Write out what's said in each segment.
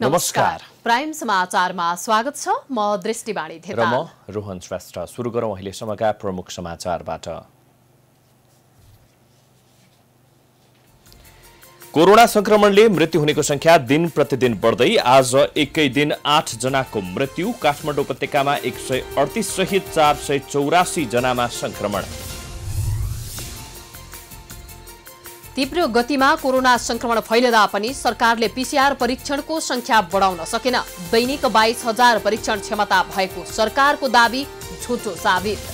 नमस्कार प्राइम समाचारमा स्वागत छ म दृष्टिवाणी बाणी र म रोहन श्रेष्ठ सुरु गरौँ अहिलेसम्मका प्रमुख समाचारबाट कोरोना संक्रमणले मृत्यु हुनेको संख्या दिन प्रतिदिन बढ्दै आज एकै दिन आठ जनाको मृत्यु काठमाडौँ उपत्यकामा एक सय अडतिस सहित चार सय चौरासी जनामा संक्रमण तीव्र गतिमा कोरोना संक्रमण फैलिदा पनि सरकारले पीसीआर परीक्षणको संख्या बढाउन सकेन दैनिक बाइस हजार परीक्षण क्षमता भएको सरकारको दावी झुटो साबित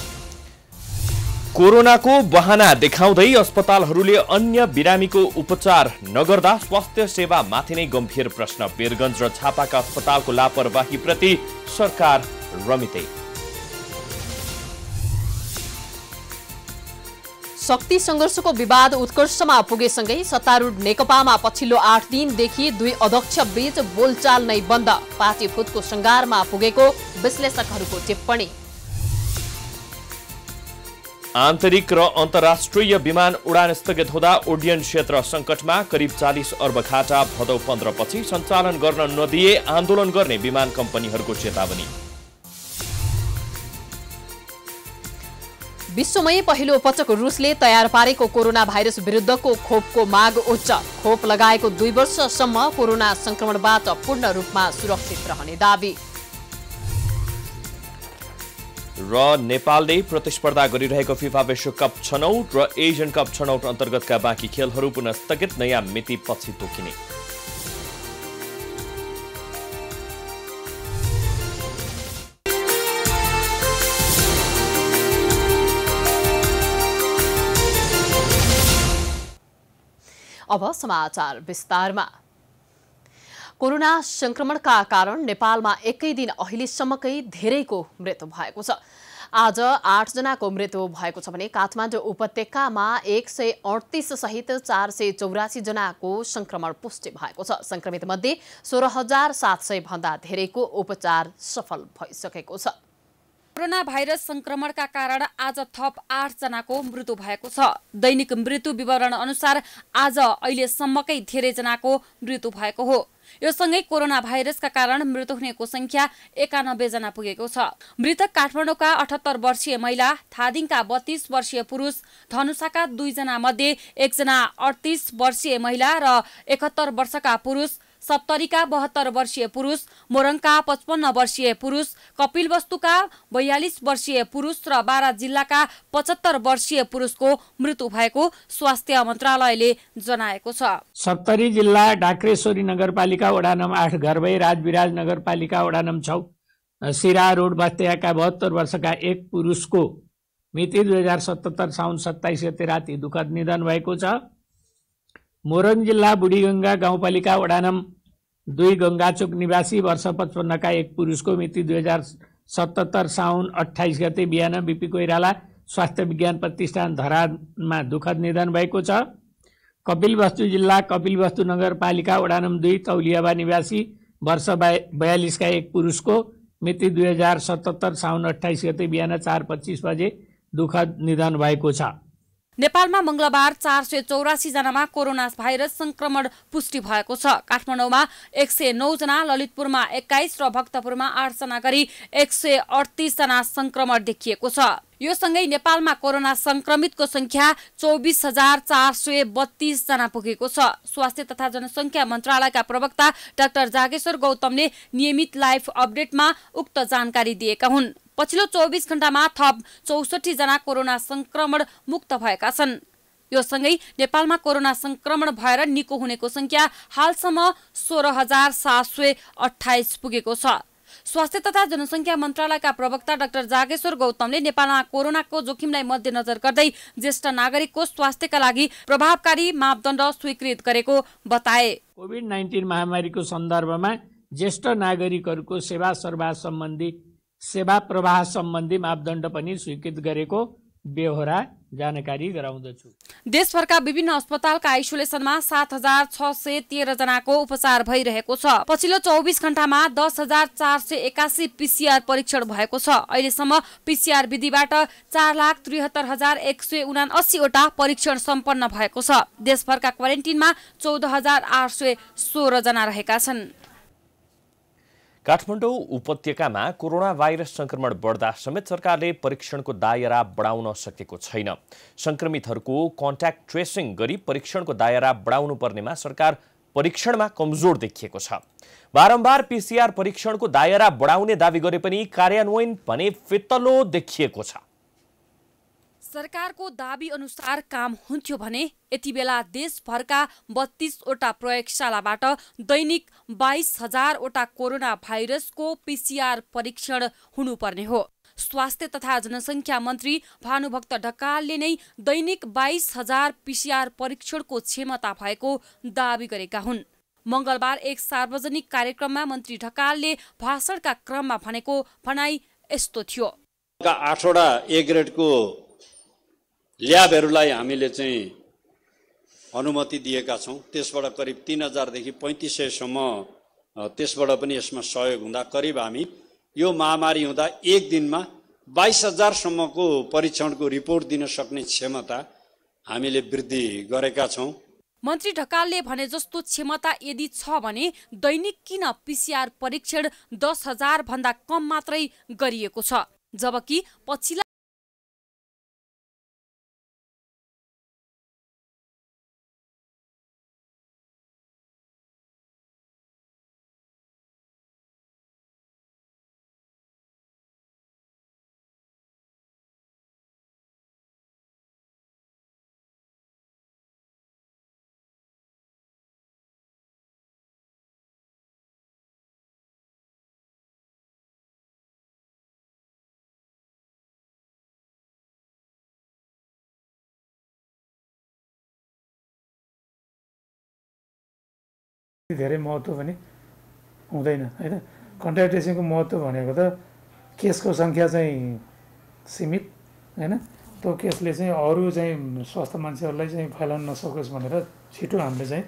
कोरोनाको बहाना देखाउँदै अस्पतालहरूले अन्य बिरामीको उपचार नगर्दा स्वास्थ्य सेवा माथि नै गम्भीर प्रश्न वीरगञ्ज र छापाका अस्पतालको लापरवाहीप्रति सरकार रमितै शक्ति सङ्घर्षको विवाद उत्कर्षमा पुगेसँगै सत्तारूढ नेकपामा पछिल्लो आठ दिनदेखि दुई अध्यक्ष बीच बोलचाल नै बन्द पार्टी फुटको सङ्गारमा पुगेको विश्लेषकहरूको टिप्पणी आन्तरिक र अन्तर्राष्ट्रिय विमान उडान स्थगित हुँदा उड्डयन क्षेत्र सङ्कटमा करिब चालिस अर्ब घाटा भदौ पन्ध्रपछि सञ्चालन गर्न नदिए आन्दोलन गर्ने विमान कम्पनीहरूको चेतावनी विश्वमै पहिलो पटक रुसले तयार पारेको कोरोना भाइरस विरुद्धको खोपको माग उच्च खोप लगाएको दुई वर्षसम्म कोरोना संक्रमणबाट पूर्ण रूपमा सुरक्षित रहने दावी र नेपालले प्रतिस्पर्धा गरिरहेको फिफा विश्वकप छनौट र एसियन कप छनौट अन्तर्गतका बाँकी खेलहरू पुनः स्थगित नयाँ मिति पछि तोकिने अब समाचार विस्तारमा कोरोना संक्रमणका कारण नेपालमा एकै दिन अहिलेसम्मकै धेरैको मृत्यु भएको छ आज आठजनाको मृत्यु भएको छ भने काठमाडौँ उपत्यकामा एक सय अडतिस सहित चार सय चौरासीजनाको सङ्क्रमण पुष्टि भएको छ सङ्क्रमितमध्ये सोह्र हजार सात सय भन्दा धेरैको उपचार सफल भइसकेको छ कोरोना भाइरस संक्रमणका कारण आज थप जनाको मृत्यु भएको छ दैनिक मृत्यु विवरण अनुसार आज अहिलेसम्मकै धेरैजनाको मृत्यु भएको हो यो सँगै कोरोना भाइरसका कारण मृत्यु हुनेको संख्या जना पुगेको छ मृतक काठमाडौँका अठहत्तर वर्षीय महिला थादिङका बत्तीस वर्षीय पुरुष धनुषाका दुईजना मध्ये एकजना अडतिस वर्षीय महिला र एकहत्तर वर्षका पुरुष सत्तरीका बहत्तर वर्षीय पुरुष मोरङका पचपन्न वर्षीय पुरुष कपिल कपिलवस्तुका बयालिस वर्षीय पुरुष र बाह्र जिल्लाका पचहत्तर वर्षीय पुरुषको मृत्यु भएको स्वास्थ्य मन्त्रालयले जनाएको छ सप्तरी जिल्ला डाक्रेश्वरी नगरपालिका वडा नम्बर आठ घरबै राजविराज नगरपालिका वडा नम्बर छौ सिरा रोड बस्तियाका बहत्तर वर्षका एक पुरुषको मिति दुई हजार सतहत्तर साउन सत्ताइस गते राति दुःखद निधन भएको छ मोरङ जिल्ला बुढीगङ्गा गाउँपालिका वडा नम्बर दुई गङ्गाचोक निवासी वर्ष पचपन्नका एक पुरुषको मिति दुई हजार सतहत्तर साउन अठाइस गते बिहान बिपी कोइराला स्वास्थ्य विज्ञान प्रतिष्ठान धरानमा दुःखद निधन भएको छ कपिलवस्तु जिल्ला कपिलवस्तु नगरपालिका वडा नम्बर दुई तौलियाबा निवासी वर्ष बया बयालिसका एक पुरुषको मिति दुई हजार सतहत्तर साउन अठाइस गते बिहान चार पच्चिस बजे दुःखद निधन भएको छ नेपालमा मङ्गलबार चार सय चौरासी जनामा कोरोना भाइरस संक्रमण पुष्टि भएको छ काठमाडौँमा एक सय नौजना ललितपुरमा एक्काइस र भक्तपुरमा आठजना गरी एक सय अडतिसजना संक्रमण देखिएको छ यो सँगै नेपालमा कोरोना संक्रमितको संख्या चौबिस हजार चार सय बत्तीसजना पुगेको छ स्वास्थ्य तथा जनसङ्ख्या मन्त्रालयका प्रवक्ता डाक्टर जागेश्वर गौतमले नियमित लाइफ अपडेटमा उक्त जानकारी दिएका हुन् पछिल्लो चौबिस घण्टामा थप चौसठी जना कोरोना संक्रमण मुक्त भएका छन् यो सँगै नेपालमा कोरोना संक्रमण भएर निको हुनेको संख्या हालसम्म सोह्र हजार सात सय अठाइस पुगेको छ स्वास्थ्य तथा जनसङ्ख्या मन्त्रालयका प्रवक्ता डाक्टर जागेश्वर गौतमले नेपालमा कोरोनाको जोखिमलाई मध्यनजर गर्दै ज्येष्ठ नागरिकको स्वास्थ्यका लागि प्रभावकारी मापदण्ड स्वीकृत गरेको बताए कोभिड नाइन्टिन महामारीको सन्दर्भमा ज्येष्ठ नागरिकहरूको सेवा सर्वा सम्बन्धी सेवा प्रवाह सम्बन्धी मापदण्ड पनि स्वीकृत गरेको बेहोरा जानकारी गराउँदछु देशभरका विभिन्न अस्पतालका आइसोलेसनमा सात हजार छ सय तेह्र जनाको उपचार भइरहेको छ पछिल्लो चौबिस घण्टामा दस हजार चार सय एकासी पिसिआर परीक्षण भएको छ अहिलेसम्म पिसिआर विधिबाट चार लाख त्रिहत्तर हजार एक सय उना असीवटा परीक्षण सम्पन्न भएको छ देशभरका क्वारेन्टिनमा चौध हजार आठ सय सोह्र जना रहेका छन् काठमाडौँ उपत्यकामा कोरोना भाइरस संक्रमण बढ्दा समेत सरकारले परीक्षणको दायरा बढाउन सकेको छैन सङ्क्रमितहरूको कन्ट्याक्ट ट्रेसिङ गरी परीक्षणको दायरा बढाउनु पर्नेमा सरकार परीक्षणमा कमजोर देखिएको छ बारम्बार पिसिआर परीक्षणको दायरा बढाउने दावी गरे पनि कार्यान्वयन भने फितलो देखिएको छ सरकारको दावी अनुसार काम हुन्थ्यो भने यति बेला देशभरका बत्तीसवटा प्रयोगशालाबाट दैनिक बाइस हजारवटा कोरोना भाइरसको पिसिआर परीक्षण हुनुपर्ने हो स्वास्थ्य तथा जनसङ्ख्या मन्त्री भानुभक्त ढकालले नै दैनिक बाइस हजार पिसिआर परीक्षणको क्षमता भएको दावी गरेका हुन् मङ्गलबार एक सार्वजनिक कार्यक्रममा मन्त्री ढकालले भाषणका क्रममा भनेको भनाइ यस्तो थियो आठवटा ए ग्रेडको ल्याबहरूलाई हामीले चाहिँ अनुमति दिएका छौँ त्यसबाट करिब तिन हजारदेखि पैँतिस सयसम्म त्यसबाट पनि यसमा सहयोग हुँदा करिब हामी यो महामारी हुँदा एक दिनमा बाइस हजारसम्मको परीक्षणको रिपोर्ट दिन सक्ने क्षमता हामीले वृद्धि गरेका छौँ मन्त्री ढकालले भने जस्तो क्षमता यदि छ भने दैनिक किन पिसिआर परीक्षण दस हजार भन्दा कम मात्रै गरिएको छ जबकि पछिल्ला धेरै महत्त्व पनि हुँदैन होइन कन्ट्याक्ट ट्रेसिङको महत्त्व भनेको त केसको सङ्ख्या चाहिँ सीमित होइन त्यो केसले चाहिँ अरू चाहिँ स्वास्थ्य मान्छेहरूलाई चाहिँ फैलाउन नसकोस् भनेर छिटो हामीले चाहिँ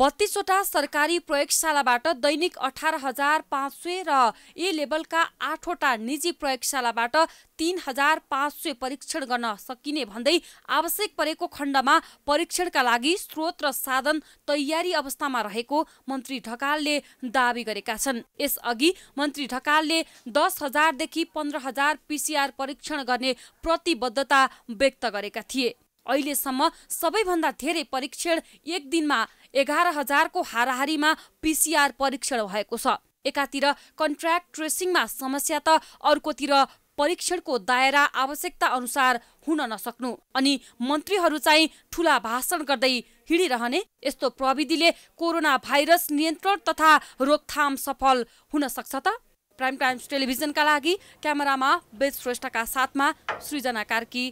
बत्तीसवटा सरकारी प्रयोगशालाबाट दैनिक अठार हजार पाँच सय र ए लेभलका आठवटा निजी प्रयोगशालाबाट तीन हजार पाँच सय परीक्षण गर्न सकिने भन्दै आवश्यक परेको खण्डमा परीक्षणका लागि स्रोत र साधन तयारी अवस्थामा रहेको मन्त्री ढकालले दावी गरेका छन् यसअघि मन्त्री ढकालले दस हजारदेखि पन्ध्र हजार पिसिआर परीक्षण गर्ने प्रतिबद्धता व्यक्त गरेका थिए अहिलेसम्म सबैभन्दा धेरै परीक्षण एक दिनमा एघार हजारको हाराहारीमा पिसिआर परीक्षण भएको छ एकातिर कन्ट्र्याक्ट ट्रेसिङमा समस्या त अर्कोतिर परीक्षणको दायरा आवश्यकता अनुसार हुन नसक्नु अनि मन्त्रीहरू चाहिँ ठुला भाषण गर्दै हिँडिरहने यस्तो प्रविधिले कोरोना भाइरस नियन्त्रण तथा रोकथाम सफल हुन सक्छ त प्राइम टाइम्स टेलिभिजनका लागि क्यामेरामा वेद श्रेष्ठका साथमा सृजना कार्की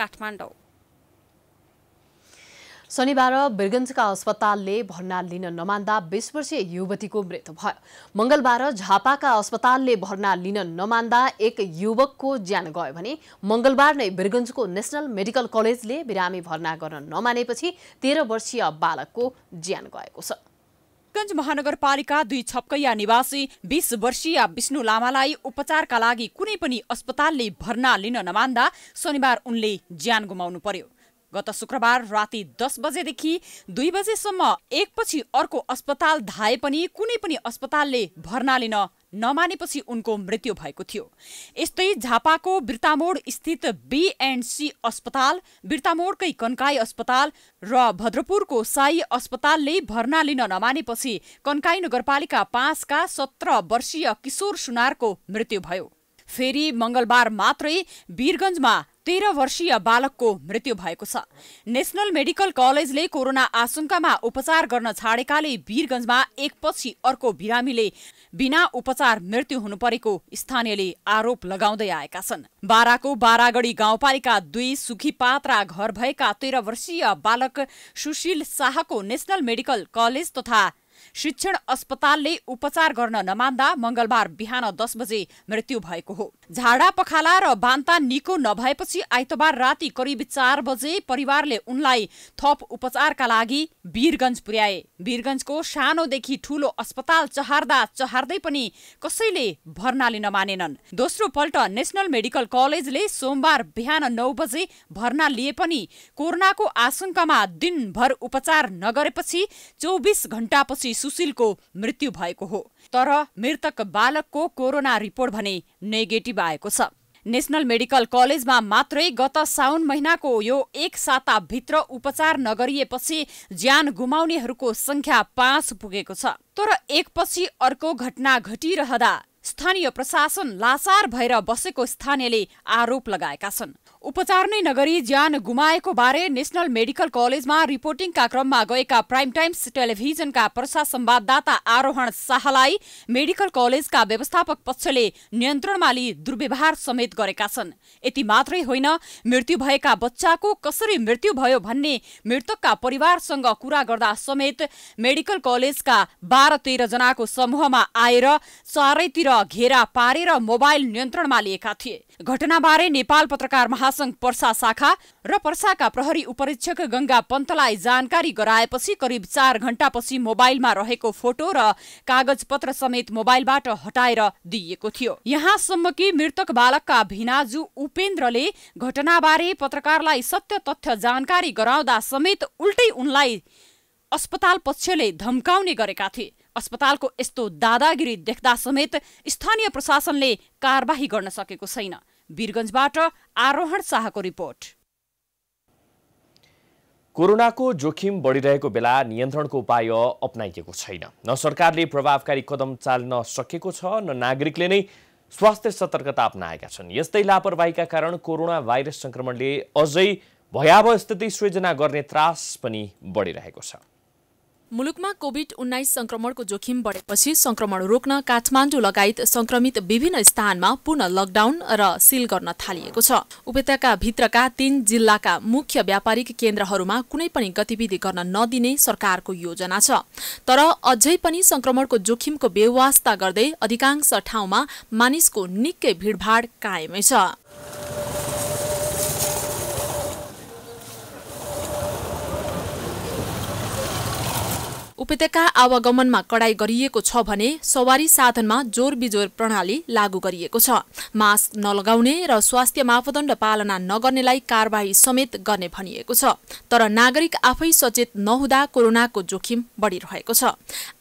काठमाडौँ शनिबार बिरगन्जका अस्पतालले भर्ना लिन नमान्दा बिस वर्षीय युवतीको मृत्यु भयो मंगलबार झापाका अस्पतालले भर्ना लिन नमान्दा एक युवकको ज्यान गयो भने मंगलबार नै बिरगन्जको नेसनल मेडिकल कलेजले बिरामी भर्ना गर्न नमानेपछि तेह्र वर्षीय बालकको ज्यान गएको छ गञ्ज महानगरपालिका दुई छपकैया निवासी बीस वर्षीय विष्णु लामालाई उपचारका लागि कुनै पनि अस्पतालले भर्ना लिन नमान्दा शनिबार उनले ज्यान गुमाउनु पर्यो गत शुक्रबार राति दस बजेदेखि दुई बजेसम्म एकपछि अर्को अस्पताल धाए पनि कुनै पनि अस्पतालले भर्ना लिन नमानेपछि उनको मृत्यु भएको थियो यस्तै झापाको बिर्तामोड स्थित बिएनसी अस्पताल बिर्तामोडकै कन्काई अस्पताल र भद्रपुरको साई अस्पतालले भर्ना लिन नमानेपछि कन्काई नगरपालिका पाँचका सत्र वर्षीय किशोर सुनारको मृत्यु भयो फेरि मंगलबार मात्रै वीरगंजमा तेह्र वर्षीय बालकको मृत्यु भएको छ नेसनल मेडिकल कलेजले कोरोना आशंकामा उपचार गर्न छाडेकाले वीरगञ्जमा एकपछि अर्को बिरामीले बिना उपचार मृत्यु हुनु परेको स्थानीयले आरोप लगाउँदै आएका छन् बाराको बारागढी गाउँपालिका दुई सुखीपात्रा घर भएका तेह्र वर्षीय बालक सुशील शाहको नेसनल मेडिकल कलेज तथा शिक्षण अस्पतालले उपचार गर्न नमान्दा मंगलबार बिहान दस बजे मृत्यु भएको हो झाडा पखाला र बान्ता निको नभएपछि आइतबार राति करिब चार बजे परिवारले उनलाई थप उपचारका लागि वीरगञ्ज पुर्याए वीरगञ्जको सानोदेखि ठूलो अस्पताल चहार्दा चहार्दै पनि कसैले भर्ना लिन मानेनन् दोस्रो पल्ट नेसनल मेडिकल कलेजले सोमबार बिहान नौ बजे भर्ना लिए पनि कोरोनाको आशंकामा दिनभर उपचार नगरेपछि चौबिस घण्टापछि सुशीलको मृत्यु भएको हो तर मृतक बालकको कोरोना रिपोर्ट भने नेगेटिभ आएको छ नेसनल मेडिकल कलेजमा मात्रै गत साउन महिनाको यो एक साताभित्र उपचार नगरिएपछि ज्यान गुमाउनेहरूको सङ्ख्या पाँच पुगेको छ तर एकपछि अर्को घटना घटिरहँदा स्थानीय प्रशासन लाचार भएर बसेको स्थानीयले आरोप लगाएका छन् उपचार नै नगरी ज्यान गुमाएको बारे नेसनल मेडिकल कलेजमा रिपोर्टिङका क्रममा गएका प्राइम टाइम्स टेलिभिजनका प्रसार संवाददाता आरोहण शाहलाई मेडिकल कलेजका व्यवस्थापक पक्षले नियन्त्रणमा लिई दुर्व्यवहार समेत गरेका छन् यति मात्रै होइन मृत्यु भएका बच्चाको कसरी मृत्यु भयो भन्ने मृतकका परिवारसँग कुरा गर्दा समेत मेडिकल कलेजका बाह्र तेह्रजनाको समूहमा आएर चारैतिर घेरा पारेर मोबाइल नियन्त्रणमा लिएका थिए घटनाबारे नेपाल पत्रकार महासंघ पर्सा शाखा र पर्साका प्रहरी उपरीक्षक गंगा पन्तलाई जानकारी गराएपछि करिब चार घण्टापछि मोबाइलमा रहेको फोटो र कागज पत्र समेत मोबाइलबाट हटाएर दिइएको थियो यहाँसम्म कि मृतक बालकका भिनाजु उपेन्द्रले घटनाबारे पत्रकारलाई सत्य तथ्य जानकारी गराउँदा समेत उल्टै उनलाई अस्पताल पक्षले धम्काउने गरेका थिए अस्पतालको यस्तो दादागिरी देख्दा समेत स्थानीय प्रशासनले कारवाही गर्न सकेको छैन वीरगञ्जबाट आरोहण शाहको रिपोर्ट कोरोनाको जोखिम बढिरहेको बेला नियन्त्रणको उपाय अप्नाइएको छैन न सरकारले प्रभावकारी कदम चाल्न सकेको छ न नागरिकले नै स्वास्थ्य सतर्कता अप्नाएका छन् यस्तै लापरवाहीका कारण कोरोना भाइरस सङ्क्रमणले अझै भयावह स्थिति सृजना गर्ने त्रास पनि बढिरहेको छ मुलुकमा कोभिड उन्नाइस संक्रमणको जोखिम बढेपछि संक्रमण रोक्न काठमाडौँ लगायत संक्रमित विभिन्न स्थानमा पूर्ण लकडाउन र सिल गर्न थालिएको छ उपत्यका भित्रका तीन जिल्लाका मुख्य व्यापारिक केन्द्रहरूमा कुनै पनि गतिविधि गर्न नदिने सरकारको योजना छ तर अझै पनि संक्रमणको जोखिमको व्यवस्था गर्दै अधिकांश ठाउँमा मानिसको निकै भीड़भाड़ कायमै छ उपत्यका आवागमनमा कडाई गरिएको छ भने सवारी साधनमा जोर बिजोर प्रणाली लागू गरिएको छ मास्क नलगाउने र स्वास्थ्य मापदण्ड पालना नगर्नेलाई कारवाही समेत गर्ने भनिएको छ तर नागरिक आफै सचेत नहुँदा कोरोनाको जोखिम बढिरहेको छ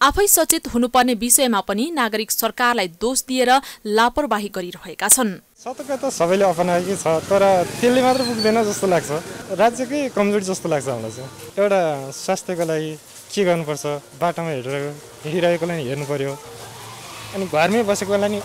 आफै सचेत हुनुपर्ने विषयमा पनि नागरिक सरकारलाई दोष दिएर लापरवाही गरिरहेका छन् सतर्कता सबैले अपनाएकै छ तर त्यसले मात्र पुग्दैन जस्तो लाग्छ राज्यकै कमजोरी जस्तो लाग्छ हामीलाई चाहिँ एउटा स्वास्थ्यको लागि के गर्नुपर्छ बाटोमा हिँडेर हिँडिरहेकोलाई हेर्नु पऱ्यो अनि घरमै बसेकोलाई नि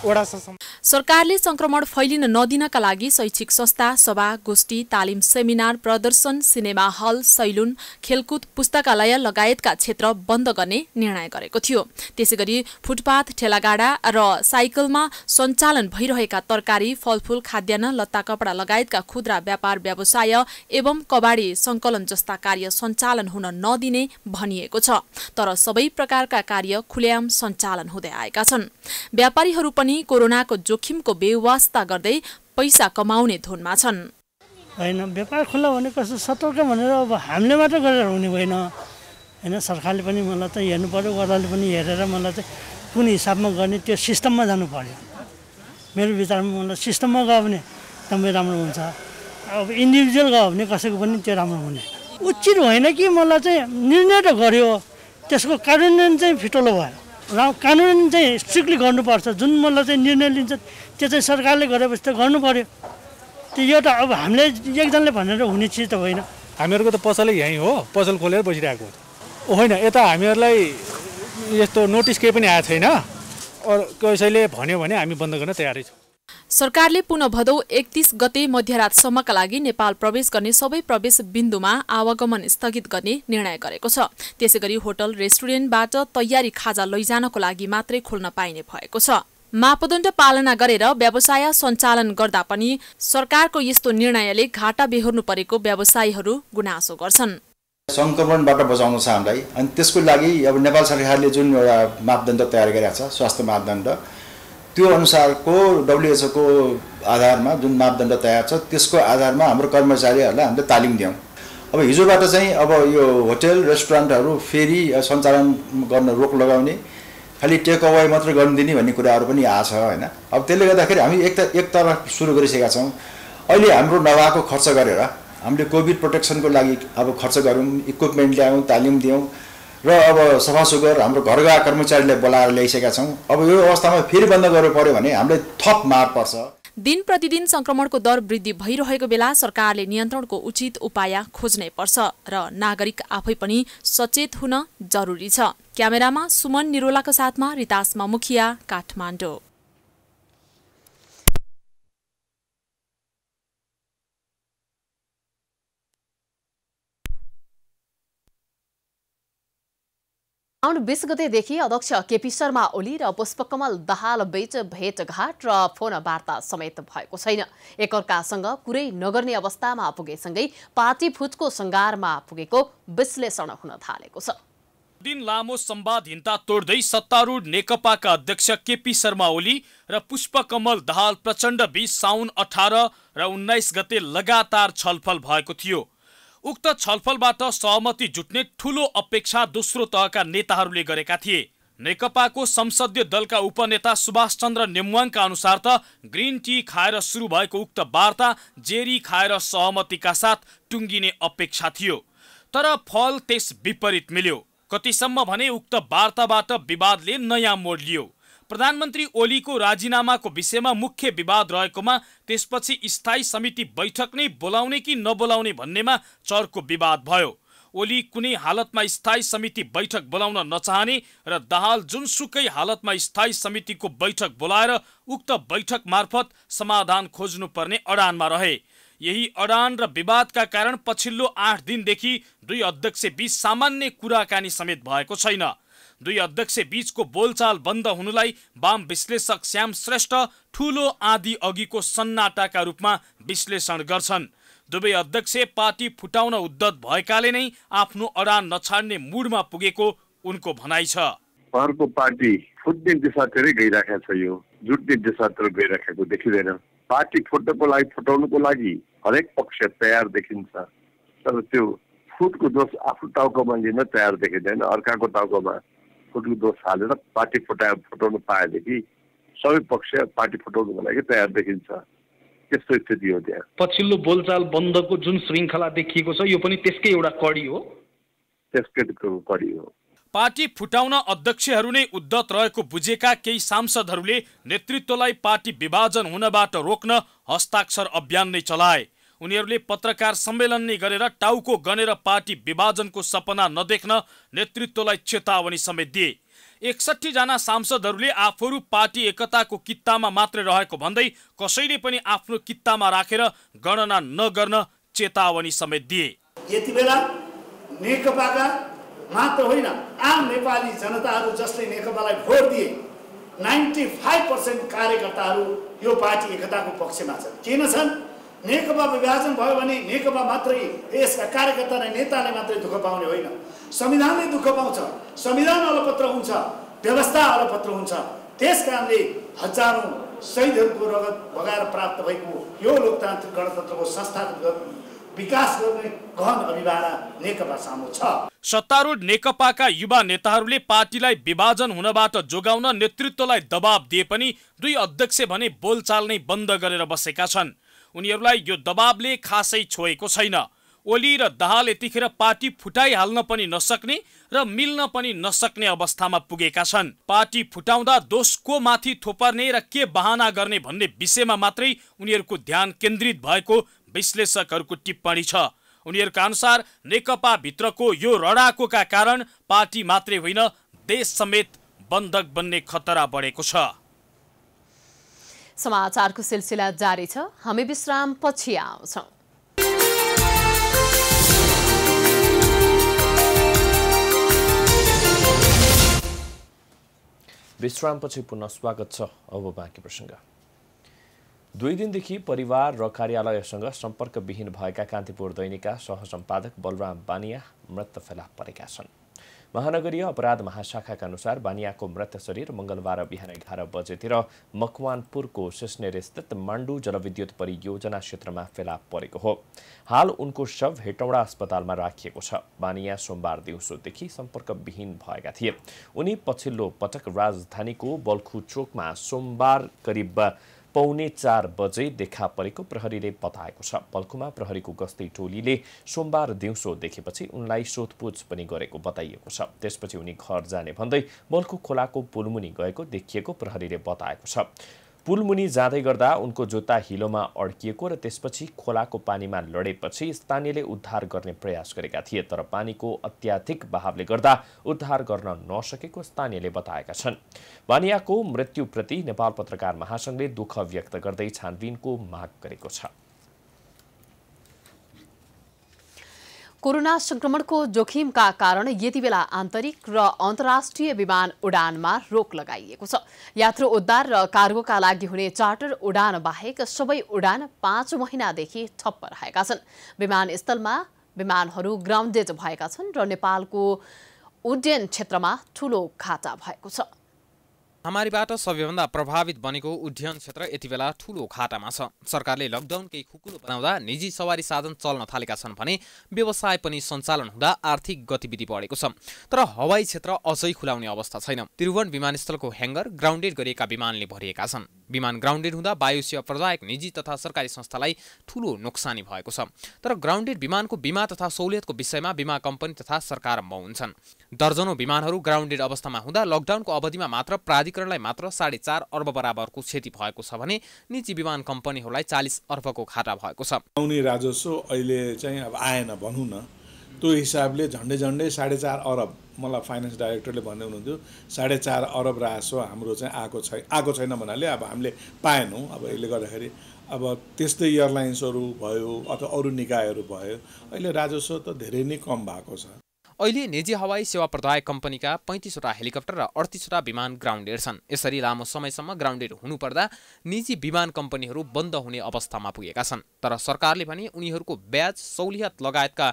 सरकारले संक्रमण फैलिन नदिनका लागि शैक्षिक संस्था सभा गोष्ठी तालिम सेमिनार प्रदर्शन सिनेमा हल सैलुन खेलकुद पुस्तकालय लगायतका क्षेत्र बन्द गर्ने निर्णय गरेको थियो त्यसै गरी फुटपाथ ठेलागाडा र साइकलमा सञ्चालन भइरहेका तरकारी फलफूल खाद्यान्न लत्ता कपडा लगायतका खुद्रा व्यापार व्यवसाय एवं कबाडी संकलन जस्ता कार्य सञ्चालन हुन नदिने भनिएको छ तर सबै प्रकारका कार्य खुल्याम सञ्चालन हुँदै आएका छन् व्यापारीहरू पनि कोरोनाको जोखिमको बेवास्ता गर्दै पैसा कमाउने धुनमा छन् होइन व्यापार खुल्ला भने कस्तो सतर्क भनेर अब हामीले मात्र गरेर हुने होइन होइन सरकारले पनि मलाई त हेर्नु पऱ्यो गर्दाले पनि हेरेर मलाई चाहिँ कुन हिसाबमा गर्ने त्यो सिस्टममा जानु पऱ्यो मेरो विचारमा मलाई सिस्टममा गयो भने एकदमै राम्रो हुन्छ अब इन्डिभिजुअल गयो भने कसैको पनि त्यो राम्रो हुने उचित होइन कि मलाई चाहिँ निर्णय त गर्यो त्यसको कार्यान्वयन चाहिँ फिटोलो भयो र कानुन चाहिँ स्ट्रिक्टली गर्नुपर्छ जुन मतलब चाहिँ निर्णय लिन्छ त्यो चाहिँ सरकारले गरेपछि त गर्नु पऱ्यो त्यो यो त अब हामीले एकजनाले भनेर हुने चिज त होइन हामीहरूको त पसलै यहीँ हो पसल खोलेर बसिरहेको होइन यता हामीहरूलाई यस्तो नोटिस केही पनि आएको छैन अरू कसैले भन्यो भने हामी बन्द गर्न तयारै छौँ सरकारले पुनः भदौ एकतिस गते मध्यरातसम्मका लागि नेपाल प्रवेश गर्ने सबै प्रवेश बिन्दुमा आवागमन स्थगित गर्ने निर्णय गरेको छ त्यसै गरी होटल रेस्टुरेन्टबाट तयारी खाजा लैजानको लागि मात्रै खोल्न पाइने भएको छ मापदण्ड पालना गरेर व्यवसाय सञ्चालन गर्दा पनि सरकारको यस्तो निर्णयले घाटा बेहोर्नु परेको व्यवसायीहरू गुनासो गर्छन् सङ्क्रमणबाट बचाउनु छ हामीलाई अनि त्यसको लागि अब नेपाल सरकारले जुन एउटा मापदण्ड तयार गरेको छ स्वास्थ्य मापदण्ड त्यो अनुसारको डब्लुएचओको आधारमा जुन मापदण्ड तयार छ त्यसको आधारमा हाम्रो कर्मचारीहरूलाई हामीले तालिम दियौँ अब हिजोबाट चाहिँ अब यो होटेल रेस्टुरेन्टहरू फेरि सञ्चालन गर्न रोक लगाउने खालि टेक अवे मात्र गरिदिने भन्ने कुराहरू पनि आछ होइन अब त्यसले गर्दाखेरि हामी एक त एक एकतर्फ सुरु गरिसकेका छौँ अहिले हाम्रो नभएको खर्च गरेर हामीले कोभिड प्रोटेक्सनको लागि अब खर्च गऱ्यौँ इक्विपमेन्ट ल्यायौँ तालिम दियौँ र अब सफा हाम्रो घरका कर्मचारीले बोलाएर ल्याइसकेका छौँ अब यो अवस्थामा फेरि बन्द गर्नु पर्यो भने हामीलाई थप मार पर्छ दिन प्रतिदिन संक्रमणको दर वृद्धि भइरहेको बेला सरकारले नियन्त्रणको उचित उपाय खोज्नै पर्छ र नागरिक आफै पनि सचेत हुन जरुरी छ क्यामेरामा सुमन निरोलाको साथमा रितासमा मुखिया काठमाडौँ आउनु बिस गतेदेखि अध्यक्ष केपी शर्मा ओली र पुष्पकमल दहाल बीच भेटघाट र फोन वार्ता समेत भएको छैन एकअर्कासँग कुरै नगर्ने अवस्थामा पुगेसँगै पार्टी फुटको सङ्गारमा पुगेको विश्लेषण हुन थालेको छ दिन लामो सम्वादहीनता तोड्दै सत्तारूढ नेकपाका अध्यक्ष केपी शर्मा ओली र पुष्पकमल दाहाल प्रचण्ड बीच साउन अठार र उन्नाइस गते लगातार छलफल भएको थियो उक्त छलफलबाट सहमति जुट्ने ठूलो अपेक्षा दोस्रो तहका नेताहरूले गरेका थिए नेकपाको संसदीय दलका उपनेता सुभाष चन्द्र नेमुवाङका अनुसार त ग्रिन टी खाएर सुरु भएको उक्त वार्ता जेरी खाएर सहमतिका साथ टुङ्गिने अपेक्षा थियो तर फल त्यस विपरीत मिल्यो कतिसम्म भने उक्त वार्ताबाट विवादले नयाँ मोड लियो प्रधानमन्त्री ओलीको राजीनामाको विषयमा मुख्य विवाद रहेकोमा त्यसपछि स्थायी समिति बैठक नै बोलाउने कि नबोलाउने भन्नेमा चर्को विवाद भयो ओली कुनै हालतमा स्थायी समिति बैठक बोलाउन नचाहने र दाहाल जुनसुकै हालतमा स्थायी समितिको बैठक बोलाएर उक्त बैठक मार्फत समाधान खोज्नुपर्ने अडानमा रहे यही अडान र विवादका कारण पछिल्लो आठ दिनदेखि दुई अध्यक्ष बीच सामान्य कुराकानी समेत भएको छैन दुई अध्यक्ष बीचको बोलचाल बन्द हुनुलाई वाम विश्लेषक श्याम श्रेष्ठ ठूलो आदि अघिको सन्नाटाका रूपमा विश्लेषण गर्छन् दुवै अध्यक्ष पार्टी फुटाउन उद्धत भएकाले नै आफ्नो अडान नछाड्ने मुडमा पुगेको उनको भनाइ छ अर्को पार्टी फुट्ने दिशातिरै गइरहेको छ यो जुट्ने दिशातिर गइरहेको देखिँदैन पार्टी फुट्नको लागि फुटाउनुको लागि हरेक पक्ष तयार देखिन्छ तर त्यो फुटको दोष आफ्नो टाउकोमा लिन तयार देखिँदैन अर्काको टाउकोमा फुट्नु दोष हालेर पार्टी फुटा फुटाउनु पाएदेखि सबै पक्ष पार्टी फुटाउनुको लागि तयार देखिन्छ त्यस्तो स्थिति हो त्यहाँ पछिल्लो बोलचाल बन्दको जुन श्रृङ्खला देखिएको छ यो पनि त्यसकै एउटा कडी हो त्यसकै कडी हो पार्टी फुटाउन अध्यक्षहरू नै उद्धत रहेको बुझेका केही सांसदहरूले नेतृत्वलाई पार्टी विभाजन हुनबाट रोक्न हस्ताक्षर अभियान नै चलाए उनीहरूले पत्रकार सम्मेलन नै गरेर टाउको गनेर पार्टी विभाजनको सपना नदेख्न नेतृत्वलाई चेतावनी समेत दिए एकसट्ठीजना सांसदहरूले आफूहरू पार्टी एकताको कित्तामा मात्रै रहेको भन्दै कसैले पनि आफ्नो कित्तामा राखेर गणना नगर्न चेतावनी समेत दिए यति बेला नेकपाका मात्र होइन आम नेपाली जनताहरू जसले नेकपालाई भोट दिए नाइन्टी फाइभ पर्सेन्ट कार्यकर्ताहरू यो पार्टी एकताको पक्षमा छन् किन छन् नेकपा विभाजन भयो भने नेकपा मात्रै यसका कार्यकर्ता र नेताले मात्रै दुःख पाउने होइन संविधानले दुःख पाउँछ संविधान अलपत्र हुन्छ व्यवस्था अलपत्र हुन्छ त्यस कारणले हजारौँ शहीदहरूको रगत बगाएर प्राप्त भएको यो लोकतान्त्रिक गणतन्त्रको संस्थागत विकास गर्ने गहन अभिभावना नेकपा सामु छ सत्तारूढ नेकपाका युवा नेताहरूले पार्टीलाई विभाजन हुनबाट जोगाउन नेतृत्वलाई दबाब दिए पनि दुई अध्यक्ष भने बोलचाल नै बन्द गरेर बसेका छन् उनीहरूलाई यो दबावले खासै छोएको छैन ओली र दाहाल यतिखेर पार्टी फुटाइहाल्न पनि नसक्ने र मिल्न पनि नसक्ने अवस्थामा पुगेका छन् पार्टी फुटाउँदा दोष को माथि थोपर्ने र के बहाना गर्ने भन्ने विषयमा मात्रै उनीहरूको ध्यान केन्द्रित भएको विश्लेषकहरूको टिप्पणी छ उनीहरूका अनुसार नेकपाभित्रको यो रडाकोका कारण पार्टी मात्रै होइन देश समेत बन्धक बन्ने खतरा बढेको छ समाचारको सिलसिला जारी छ हामी विश्राम पछि आउँछौँ विश्रामपछि पुनः स्वागत छ अब बाँकी प्रसङ्ग दुई दिनदेखि परिवार र कार्यालयसँग सम्पर्कविहीन भएका कान्तिपुर दैनिकका सहसम्पादक बलराम बानिया मृत फेला परेका छन् महानगरीय अपराध महाशाखाका अनुसार बानियाको मृत शरीर मङ्गलबार बिहान एघार बजेतिर मकवानपुरको सिस्नेर स्थित माण्डु जलविद्युत परियोजना क्षेत्रमा फेला परेको हो हाल उनको शव हेटौडा अस्पतालमा राखिएको छ बानिया सोमबार दिउँसोदेखि सम्पर्कविहीन भएका थिए उनी पछिल्लो पटक राजधानीको बल्खु चोकमा सोमबार करिब पौने चार बजे देखा परेको प्रहरीले बताएको छ पल्खुमा प्रहरीको गस्ती टोलीले सोमबार दिउँसो देखेपछि उनलाई सोधपुछ पनि गरेको बताइएको छ त्यसपछि उनी घर जाने भन्दै बल्खु खोलाको पुलमुनि गएको देखिएको प्रहरीले बताएको छ पुलमुनि जाँदै गर्दा उनको जुत्ता हिलोमा अड्किएको र त्यसपछि खोलाको पानीमा लडेपछि स्थानीयले उद्धार गर्ने प्रयास गरेका थिए तर पानीको अत्याधिक बहावले गर्दा उद्धार गर्न नसकेको स्थानीयले बताएका छन् बानियाको मृत्युप्रति नेपाल पत्रकार महासंघले दुःख व्यक्त गर्दै छानबिनको माग गरेको छ कोरोना संक्रमणको जोखिमका कारण यति बेला आन्तरिक र अन्तर्राष्ट्रिय विमान उडानमा रोक लगाइएको छ यात्रु उद्धार र कार्गोका लागि हुने चार्टर उडान बाहेक सबै उडान पाँच महिनादेखि ठप्प रहेका छन् विमानस्थलमा विमानहरू ग्राउन्डेड भएका छन् र नेपालको उड्डयन क्षेत्रमा ठूलो घाटा भएको छ महामारीबाट सबैभन्दा प्रभावित बनेको उड्डयन क्षेत्र यति बेला ठुलो घाटामा छ सरकारले लकडाउन केही खुकुलो बनाउँदा निजी सवारी साधन चल्न थालेका छन् भने व्यवसाय पनि सञ्चालन हुँदा आर्थिक गतिविधि बढेको छ तर हवाई क्षेत्र अझै खुलाउने अवस्था छैन त्रिभुवन विमानस्थलको ह्याङ्गर ग्राउन्डेड गरिएका विमानले भरिएका छन् विमान ग्राउन्डेड हुँदा वायु सेवा प्रदायक निजी तथा सरकारी संस्थालाई ठूलो नोक्सानी भएको छ तर ग्राउन्डेड विमानको बिमा तथा सहुलियतको विषयमा बिमा कम्पनी तथा सरकार मौन छन् दर्जनौँ विमानहरू ग्राउन्डेड अवस्थामा हुँदा लकडाउनको अवधिमा मात्र प्राधिक प्राधिकरणलाई मात्र साढे चार अर्ब बराबरको क्षति भएको छ भने निजी विमान कम्पनीहरूलाई चालिस अर्बको घाटा भएको छ आउने राजस्व अहिले चाहिँ अब आएन भनौँ न त्यो हिसाबले झन्डै झन्डै साढे चार अरब मलाई फाइनेन्स डाइरेक्टरले भन्दै हुनुहुन्थ्यो साढे चार अरब राजस्व हाम्रो चाहिँ आएको छै आएको छैन भन्नाले अब हामीले पाएनौँ अब यसले गर्दाखेरि अब त्यस्तै एयरलाइन्सहरू भयो अथवा अरू निकायहरू भयो अहिले राजस्व त धेरै नै कम भएको छ अहिले निजी हवाई सेवा प्रदायक कम्पनीका पैँतिसवटा हेलिकप्टर र अडतिसवटा विमान ग्राउन्डेड छन् यसरी लामो समयसम्म ग्राउन्डेड हुनुपर्दा निजी विमान कम्पनीहरू बन्द हुने अवस्थामा पुगेका छन् तर सरकारले भने उनीहरूको ब्याज सहुलियत लगायतका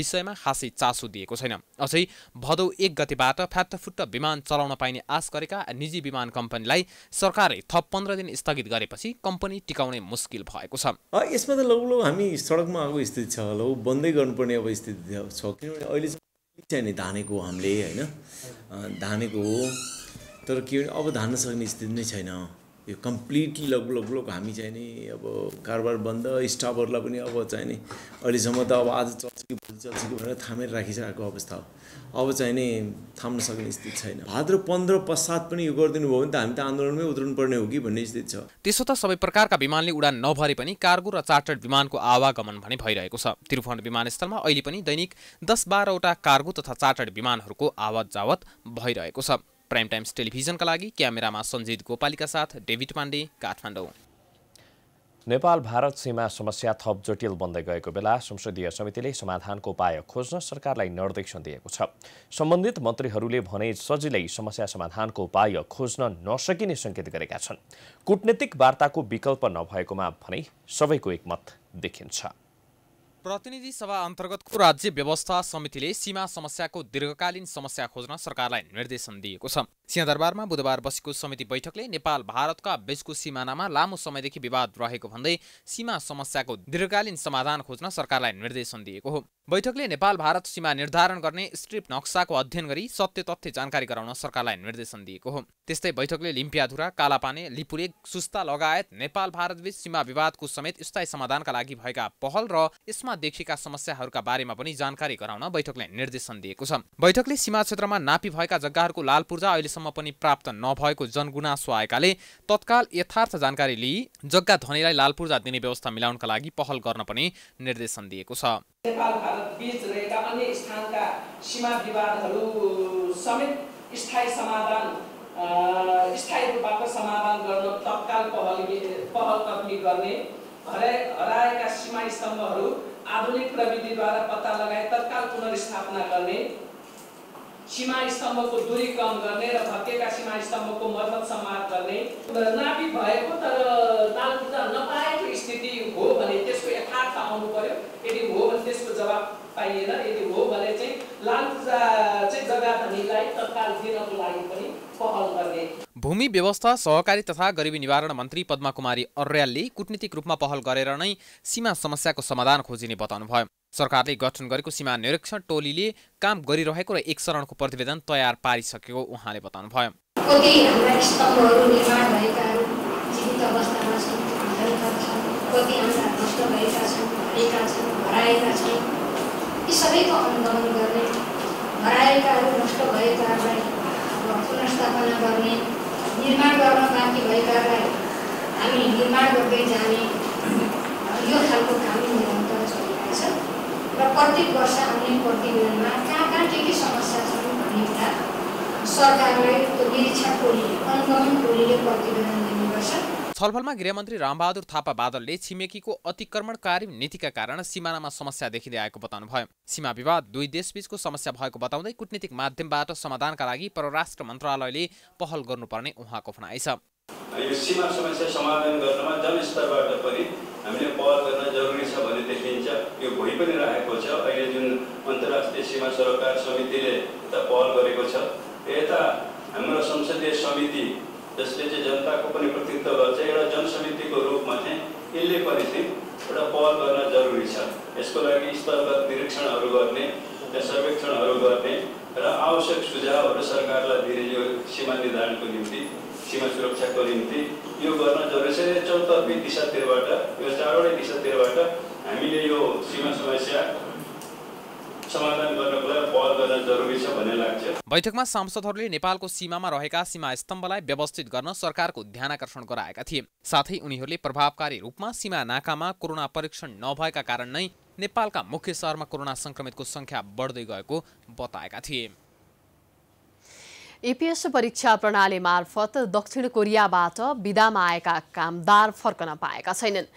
विषयमा खासै चासो दिएको छैन अझै भदौ एक गतिबाट फ्याटफुट विमान चलाउन पाइने आश गरेका निजी विमान कम्पनीलाई सरकारले थप पन्ध्र दिन स्थगित गरेपछि कम्पनी टिकाउने मुस्किल भएको छ यसमा त लगभग हामी सडकमा आएको स्थिति छ लगभग बन्दै गर्नुपर्ने अब स्थिति छ किनभने अहिले नि धानेको हामीले होइन धानेको हो तर के अब धान्न सक्ने स्थिति नै छैन यो कम्प्लिटली लगभग लगभग हामी चाहिँ नि अब कारोबार बन्द स्टाफहरूलाई पनि अब चाहिँ नि अहिलेसम्म त अब आज चल्छ कि भोलि चल्छ कि भनेर थामेर राखिसकेको अवस्था हो अब चाहिँ नि थाम्न सक्ने स्थिति छैन भाद्र पन्ध्र पश्चात पनि यो गरिदिनु भयो भने त हामी त आन्दोलनमै उत्रनु पर्ने हो कि भन्ने स्थिति छ त्यसो त सबै प्रकारका विमानले उडान नभरे पनि कार्गो र चार्टर्ड विमानको आवागमन भने भइरहेको छ त्रिभुवन विमानस्थलमा अहिले पनि दैनिक दस बाह्रवटा कार्गो तथा चार्टर्ड विमानहरूको आवत जावत भइरहेको छ प्राइम टाइम्स टेलिभिजनका लागि क्यामेरामा सञ्जित गोपालीका साथ डेभिड पाण्डे काठमाडौँ नेपाल भारत सीमा समस्या थप जटिल बन्दै गएको बेला संसदीय समितिले समाधानको उपाय खोज्न सरकारलाई निर्देशन दिएको छ सम्बन्धित मन्त्रीहरूले भने सजिलै समस्या समाधानको उपाय खोज्न नसकिने सङ्केत गरेका छन् कूटनीतिक वार्ताको विकल्प नभएकोमा भने सबैको एकमत देखिन्छ प्रतिनिधि सभा अन्तर्गतको राज्य व्यवस्था समितिले सीमा समस्याको दीर्घकालीन समस्या खोज्न सरकारलाई निर्देशन दिएको छ सिंहदरबारमा बुधबार बसेको समिति बैठकले नेपाल भारतका बेचको सिमानामा लामो समयदेखि विवाद रहेको भन्दै सीमा समस्याको दीर्घकालीन समाधान खोज्न सरकारलाई निर्देशन दिएको हो बैठकले नेपाल भारत सीमा निर्धारण गर्ने स्ट्रिप नक्साको अध्ययन गरी सत्य तथ्य जानकारी गराउन सरकारलाई निर्देशन दिएको हो त्यस्तै बैठकले लिम्पियाधुरा कालापाने लिपुरे सुस्ता लगायत नेपाल भारतबीच सीमा विवादको समेत स्थायी समाधानका लागि भएका पहल र यसमा देखिएका समस्याहरूका बारेमा पनि जानकारी गराउन बैठकलाई निर्देशन दिएको छ बैठकले सीमा क्षेत्रमा नापी भएका जग्गाहरूको लाल पूर्जा अहिलेसम्म अहिलेसम्म पनि प्राप्त नभएको जनगुनासो आएकाले तत्काल यथार्थ जानकारी लिई जग्गा धनीलाई लाल दिने व्यवस्था मिलाउनका लागि पहल गर्न पनि निर्देशन दिएको छ नेपाल भारत बीच रहेका अन्य स्थानका सीमा विवादहरू समेत स्थायी समाधान स्थायी रूपबाट समाधान गर्न तत्काल पहल पहल कदमी गर्ने हराएका सीमा स्तम्भहरू आधुनिक प्रविधिद्वारा पत्ता लगाए तत्काल पुनर्स्थापना गर्ने सीमा स्तम्भको दूरी कम गर्ने र भत्केका सीमा स्तम्भको मर्मत समाप्त गर्ने नापी भएको तर ताल नपाएको स्थिति हो भने त्यसको यथार्थ आउनु पर्यो यदि हो भने त्यसको जवाब पाइएन यदि हो भने चाहिँ लाल पूजा चाहिँ जग्गा धनीलाई तत्काल दिनको लागि पनि भूमि व्यवस्था सहकारी तथा गरिबी निवारण मन्त्री पद्माकुमारी अर्यालले कूटनीतिक रूपमा पहल गरेर नै सीमा समस्याको समाधान खोजिने बताउनुभयो सरकारले गठन गरेको सीमा निरीक्षण टोलीले काम गरिरहेको र एक चरणको प्रतिवेदन तयार पारिसकेको उहाँले बताउनुभयो यी सबैको अनुगमन गर्ने भएकाहरूलाई पुनर्स्थापना गर्ने निर्माण गर्न बाँकी भएकालाई हामी निर्माण गर्दै जाने यो खालको काम निरन्तर चलिरहेको छ र प्रत्येक वर्ष आउने प्रतिवेदनमा कहाँ कहाँ के के समस्या छन् भन्ने कुरा सरकारले निरीक्षक टोलीले अनुगमन टोलीले प्रतिवेदन दिनुपर्छ छलफलमा गृहमन्त्री रामबहादुर थापा बादलले छिमेकीको अतिक्रमणकारी नीतिका कारण सिमानामा समस्या देखिँदै आएको बताउनुभयो सीमा विवाद दुई देशबीचको समस्या भएको बताउँदै कुटनीतिक माध्यमबाट समाधानका लागि परराष्ट्र मन्त्रालयले पहल गर्नुपर्ने उहाँको भनाइ छ यो सीमा समस्या समाधान गर्नमा जनस्तरबाट पनि हामीले पहल गर्न जरुरी छ भन्ने देखिन्छ यो भइ पनि रहेको छ अहिले जुन अन्तर्राष्ट्रिय सीमा सुरक्षा समितिले पहल गरेको छ यता हाम्रो संसदीय समिति जसले चाहिँ जनताको पनि प्रतिनिधित्व गर्छ एउटा जनसमितिको रूपमा चाहिँ यसले पनि चाहिँ एउटा पहल गर्न जरुरी छ यसको लागि स्तरगत निरीक्षणहरू गर्ने सर्वेक्षणहरू गर्ने र आवश्यक सुझावहरू सरकारलाई दिने यो सीमा निर्धारणको निम्ति सीमा सुरक्षाको निम्ति यो गर्न जरुरी छ चौतर्फी दिशातिरबाट यो चारवटै दिशातिरबाट हामीले यो सीमा समस्या बैठकमा सांसदहरूले नेपालको सीमामा रहेका सीमा स्तम्भलाई व्यवस्थित गर्न सरकारको ध्यान आकर्षण गराएका थिए साथै उनीहरूले प्रभावकारी रूपमा सीमा नाकामा कोरोना परीक्षण नभएका कारण नै नेपालका मुख्य सहरमा कोरोना संक्रमितको संख्या बढ्दै गएको बताएका थिए एपिएस परीक्षा प्रणाली मार्फत दक्षिण कोरियाबाट विदामा आएका कामदार फर्कन पाएका छैनन्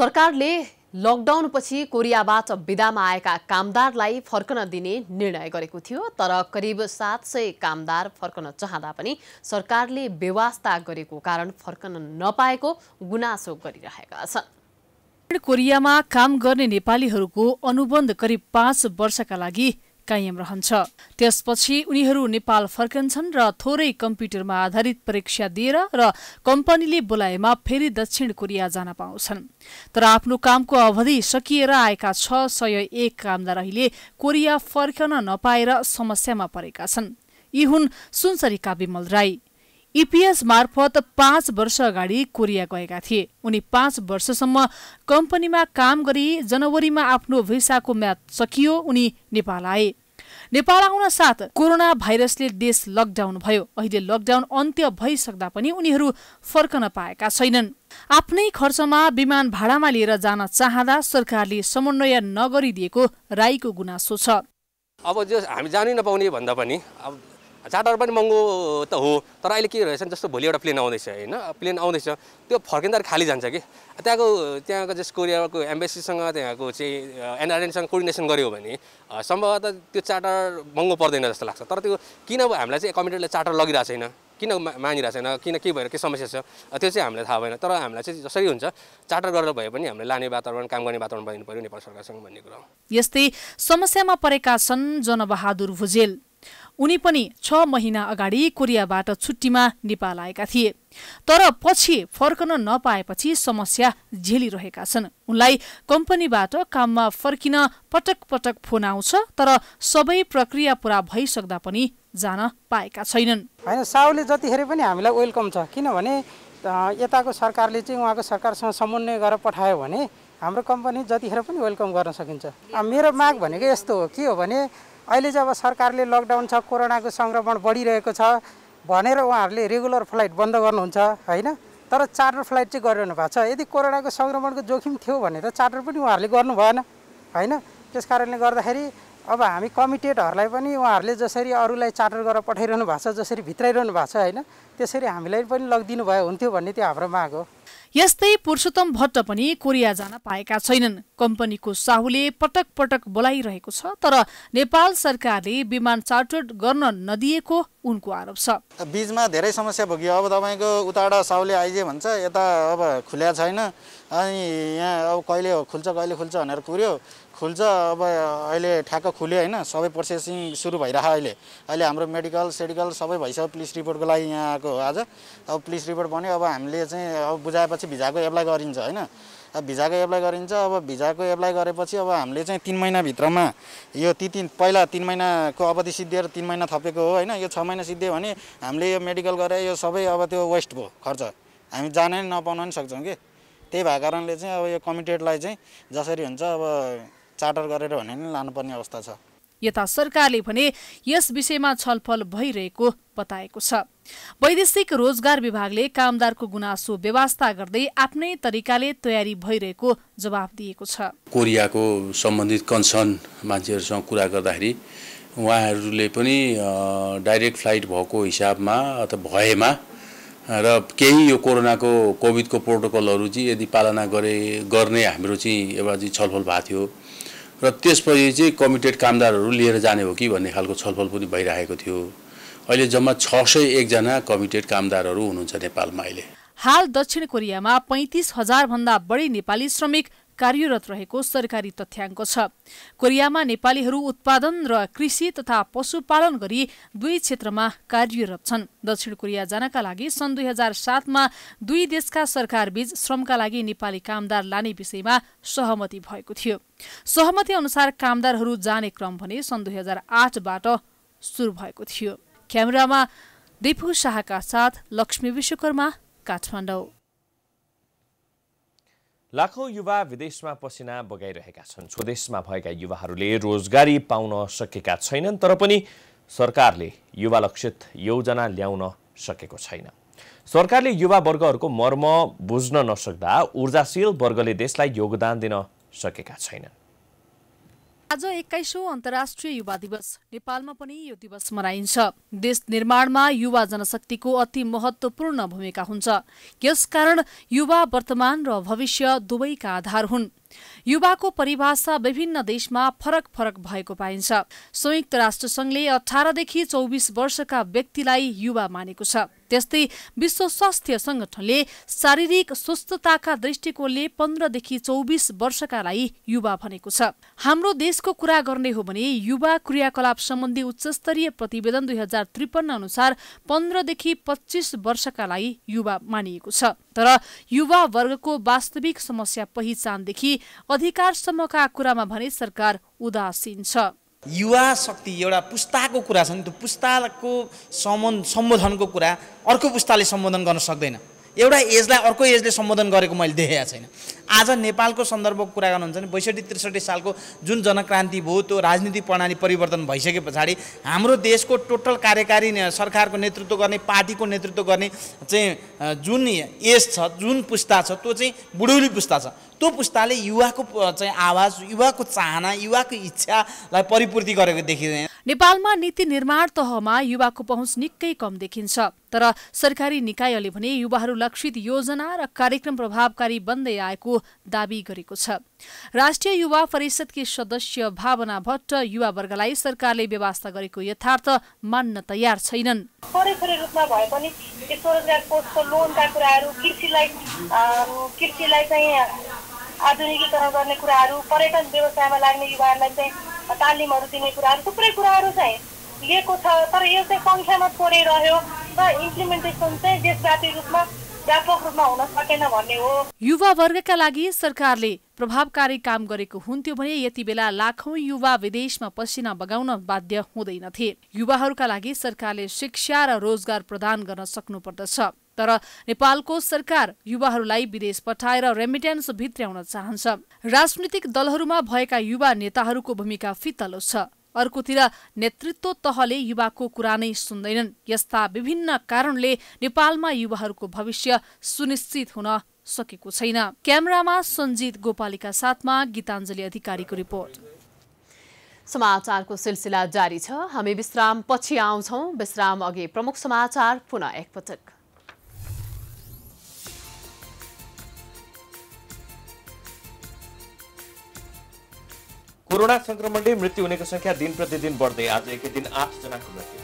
सरकारले लकडाउनपछि कोरियाबाट विदामा आएका कामदारलाई फर्कन दिने निर्णय गरेको थियो तर करिब सात सय कामदार फर्कन चाहँदा पनि सरकारले व्यवस्था गरेको कारण फर्कन नपाएको गुनासो गरिरहेका छन् कोरियामा काम गर्ने नेपालीहरूको अनुबन्ध करिब पाँच वर्षका लागि कायम रहन्छ त्यसपछि उनीहरू नेपाल फर्कन्छन् र थोरै कम्प्युटरमा आधारित परीक्षा दिएर र कम्पनीले बोलाएमा फेरि दक्षिण कोरिया जान पाउँछन् तर आफ्नो कामको अवधि सकिएर आएका छ सय एक कामदार अहिले कोरिया फर्कन नपाएर समस्यामा परेका छन् यी हुन् सुनसरीका विमल राई इपिएस मार्फत पाँच वर्ष अगाडि कोरिया गएका थिए उनी पाँच वर्षसम्म कम्पनीमा काम गरी जनवरीमा आफ्नो भिसाको म्याद सकियो उनी नेपाल आए नेपाल आउन साथ कोरोना भाइरसले देश लकडाउन भयो अहिले लकडाउन अन्त्य भइसक्दा पनि उनीहरू फर्कन पाएका छैनन् आफ्नै खर्चमा विमान भाडामा लिएर जान चाहँदा सरकारले समन्वय नगरिदिएको राईको गुनासो छ अब जो हामी जानै नपाउने भन्दा पनि अब चार्टर पनि महँगो त हो तर अहिले के रहेछ जस्तो भोलि एउटा प्लेन आउँदैछ होइन प्लेन आउँदैछ त्यो फर्किँदा खाली जान्छ कि त्यहाँको त्यहाँको जस कोरियाको एम्बेसीसँग त्यहाँको चाहिँ एनआरएनसँग कोर्डिनेसन गऱ्यो भने सम्भवतः त्यो चार्टर महँगो पर्दैन जस्तो लाग्छ तर त्यो किन अब हामीलाई चाहिँ कम्प्युटरले चार्टर लगिरहेको छैन किन मानिरहेको छैन किन के भएर के समस्या छ त्यो चाहिँ हामीलाई थाहा भएन तर हामीलाई चाहिँ जसरी हुन्छ चार्टर गरेर भए पनि हामीले लाने वातावरण काम गर्ने वातावरण बनिनु पऱ्यो नेपाल सरकारसँग भन्ने कुरा हो यस्तै समस्यामा परेका छन् जनबहादुर भुजेल उनी पनि छ महिना अगाडि कोरियाबाट छुट्टीमा नेपाल आएका थिए तर पछि फर्कन नपाएपछि समस्या झेलिरहेका छन् उनलाई कम्पनीबाट काममा फर्किन पटक पटक फोन आउँछ तर सबै प्रक्रिया पुरा भइसक्दा पनि जान पाएका छैनन् होइन साहुले जतिखेर पनि हामीलाई वेलकम छ किनभने यताको सरकारले चाहिँ उहाँको सरकारसँग समन्वय गरेर पठायो भने हाम्रो कम्पनी जतिखेर पनि वेलकम गर्न सकिन्छ मेरो माग भनेको यस्तो हो के हो भने अहिले जब सरकारले लकडाउन छ कोरोनाको सङ्क्रमण बढिरहेको छ भनेर उहाँहरूले रेगुलर फ्लाइट बन्द गर्नुहुन्छ होइन तर चार्टर फ्लाइट चाहिँ गरिरहनु भएको छ यदि कोरोनाको सङ्क्रमणको जोखिम थियो भने त चार्टर पनि उहाँहरूले गर्नु भएन होइन त्यस कारणले गर्दाखेरि अब हामी कमिटेडहरूलाई पनि उहाँहरूले जसरी अरूलाई चार्टर गरेर पठाइरहनु भएको छ जसरी भित्राइरहनु भएको छ होइन त्यसरी हामीलाई पनि लगिदिनु भयो हुन्थ्यो भन्ने त्यो हाम्रो माग हो यस्तै पुरुषोत्तम भट्ट पनि कोरिया जान पाएका छैनन् कम्पनीको साहुले पटक पटक बोलाइरहेको छ तर नेपाल सरकारले विमान चार्टर्ड गर्न नदिएको उनको आरोप छ बिचमा धेरै समस्या भोग्यो अब तपाईँको उताबाट साहुले आइजे भन्छ यता अब खुल्या छैन अनि यहाँ अब कहिले खुल्छ कहिले खुल्छ भनेर कुर्यो खुल्छ अब अहिले ठ्याक्क खुल्यो होइन सबै प्रोसेसिङ सुरु भइरह अहिले अहिले हाम्रो मेडिकल सेडिकल सबै भइसक्यो पुलिस रिपोर्टको लागि यहाँ आएको आज अब पुलिस रिपोर्ट भन्यो अब हामीले चाहिँ अब बुझाएपछि भिजाको एप्लाई गरिन्छ होइन अब भिजाको एप्लाई गरिन्छ अब भिजाको एप्लाई गरेपछि अब हामीले चाहिँ तिन महिनाभित्रमा यो ती तिन पहिला तिन महिनाको अवधि सिद्धिएर तिन महिना थपेको हो होइन यो छ महिना सिद्धियो भने हामीले यो मेडिकल गरेर यो सबै अब त्यो वेस्ट भयो खर्च हामी जान नै नपाउन पनि सक्छौँ कि त्यही भएको कारणले चाहिँ अब यो कमिटेडलाई चाहिँ जसरी हुन्छ अब चार्टर गरेर भने नि लानुपर्ने अवस्था छ यता सरकारले भने यस विषयमा छलफल भइरहेको बताएको छ वैदेशिक रोजगार विभागले कामदारको गुनासो व्यवस्था गर्दै आफ्नै तरिकाले तयारी भइरहेको जवाब दिएको छ कोरियाको सम्बन्धित कन्सर्न मान्छेहरूसँग कुरा गर्दाखेरि उहाँहरूले पनि डाइरेक्ट फ्लाइट भएको हिसाबमा अथवा भएमा र केही यो कोरोनाको कोभिडको प्रोटोकलहरू चाहिँ यदि पालना गरे गर्ने हाम्रो चाहिँ एउटा चाहिँ छलफल भएको थियो र त्यसपछि चाहिँ कमिटेड कामदारहरू लिएर जाने हो कि भन्ने खालको छलफल पनि भइरहेको थियो अहिले जम्मा छ सय एकजना कमिटेड कामदारहरू हुनुहुन्छ नेपालमा अहिले हाल दक्षिण कोरियामा पैँतिस हजारभन्दा बढी नेपाली श्रमिक कार्यरत रहेको सरकारी तथ्याङ्क छ कोरियामा नेपालीहरू उत्पादन र कृषि तथा पशुपालन गरी दुई क्षेत्रमा कार्यरत छन् दक्षिण कोरिया जानका लागि सन् दुई हजार सातमा दुई देशका सरकारबीच श्रमका लागि नेपाली कामदार लाने विषयमा सहमति भएको थियो सहमति अनुसार कामदारहरू जाने क्रम भने सन् दुई हजार आठबाट सुरु भएको थियो क्यामेरामा दिपु शाहका साथ लक्ष्मी विश्वकर्मा काठमाडौँ लाखौँ युवा विदेशमा पसिना बगाइरहेका छन् स्वदेशमा भएका युवाहरूले रोजगारी पाउन सकेका छैनन् तर पनि सरकारले युवा लक्षित योजना ल्याउन सकेको छैन सरकारले युवा वर्गहरूको मर्म बुझ्न नसक्दा ऊर्जाशील वर्गले देशलाई योगदान दिन सकेका छैनन् आज एक्काइसौँ अन्तर्राष्ट्रिय युवा दिवस नेपालमा पनि यो दिवस मनाइन्छ देश निर्माणमा युवा जनशक्तिको अति महत्वपूर्ण भूमिका हुन्छ यसकारण युवा वर्तमान र भविष्य दुवैका आधार हुन् युवाको परिभाषा विभिन्न देशमा फरक फरक भएको पाइन्छ संयुक्त राष्ट्रसङ्घले अठारदेखि चौबिस वर्षका व्यक्तिलाई युवा मानेको छ त्यस्तै विश्व स्वास्थ्य संगठनले शारीरिक स्वस्थताका दृष्टिकोणले पन्ध्रदेखि चौबिस वर्षका लागि युवा भनेको छ हाम्रो देशको कुरा गर्ने हो भने युवा क्रियाकलाप सम्बन्धी उच्चस्तरीय प्रतिवेदन दुई हजार त्रिपन्न अनुसार पन्ध्रदेखि पच्चिस वर्षका लागि युवा मानिएको छ तर युवा वर्गको वास्तविक समस्या पहिचानदेखि अधिकारसम्मका कुरामा भने सरकार उदासीन छ युवा शक्ति एउटा पुस्ताको कुरा छ नि त्यो पुस्ताको सम्बन्ध सम्बोधनको कुरा अर्को पुस्ताले सम्बोधन गर्न सक्दैन एउटा एजलाई अर्को एजले सम्बोधन गरेको मैले देखेको छैन आज नेपालको सन्दर्भको कुरा गर्नुहुन्छ भने बैसठी त्रिसठी सालको जुन जनक्रान्ति भयो त्यो राजनीति प्रणाली परिवर्तन भइसके पछाडि हाम्रो देशको टोटल कार्यकारी सरकारको नेतृत्व गर्ने पार्टीको नेतृत्व गर्ने चाहिँ जुन एज छ जुन पुस्ता छ त्यो चाहिँ बुढौली पुस्ता छ त्यो पुस्ताले युवाको चाहिँ आवाज युवाको चाहना युवाको इच्छालाई परिपूर्ति गरेको देखिँदैन नेपालमा नीति निर्माण तहमा युवाको पहुँच निकै कम देखिन्छ तर सरकारी निकायले भने युवाहरू लक्षित योजना र कार्यक्रम प्रभावकारी बन्दै आएको दावी गरेको छ राष्ट्रिय युवा परिषदकी सदस्य भावना भट्ट युवावर्गलाई सरकारले व्यवस्था गरेको यथार्थ मान्न तयार छैनन् भए पनि लोनका कृषिलाई कृषिलाई चाहिँ आधुनिकीकरण गर्ने कुराहरू पर्यटन व्यवसायमा लाग्ने युवाहरूलाई चाहिँ तालिमहरू दिने कुराहरू थुप्रै कुराहरू चाहिँ लिएको छ तर यो चाहिँ सङ्ख्यामा थोरै र इम्प्लिमेन्टेसन चाहिँ देशव्यापी रूपमा युवा वर्गका लागि सरकारले प्रभावकारी काम गरेको हुन्थ्यो भने यति बेला लाखौं युवा विदेशमा पसिना बगाउन बाध्य हुँदैनथे युवाहरूका लागि सरकारले शिक्षा र रोजगार प्रदान गर्न सक्नुपर्दछ तर नेपालको सरकार युवाहरूलाई विदेश पठाएर रेमिट्यान्स भित्र्याउन चाहन्छ राजनीतिक दलहरूमा भएका युवा नेताहरूको भूमिका फितलो छ अर्कोतिर नेतृत्व तहले युवाको कुरा नै सुन्दैनन् यस्ता विभिन्न कारणले नेपालमा युवाहरूको भविष्य सुनिश्चित हुन सकेको छैन क्यामेरामा सञ्जित गोपालीका साथमा गीताञ्जली अधिकारीको रिपोर्ट समाचारको सिलसिला जारी छ हामी विश्राम पछि आउँछौ विश्राम अघि प्रमुख समाचार पुनः एकपटक कोरोना संक्रमणले मृत्यु हुनेको संख्या दिन प्रतिदिन बढ्दै आज एकै दिन आठजनाको मृत्यु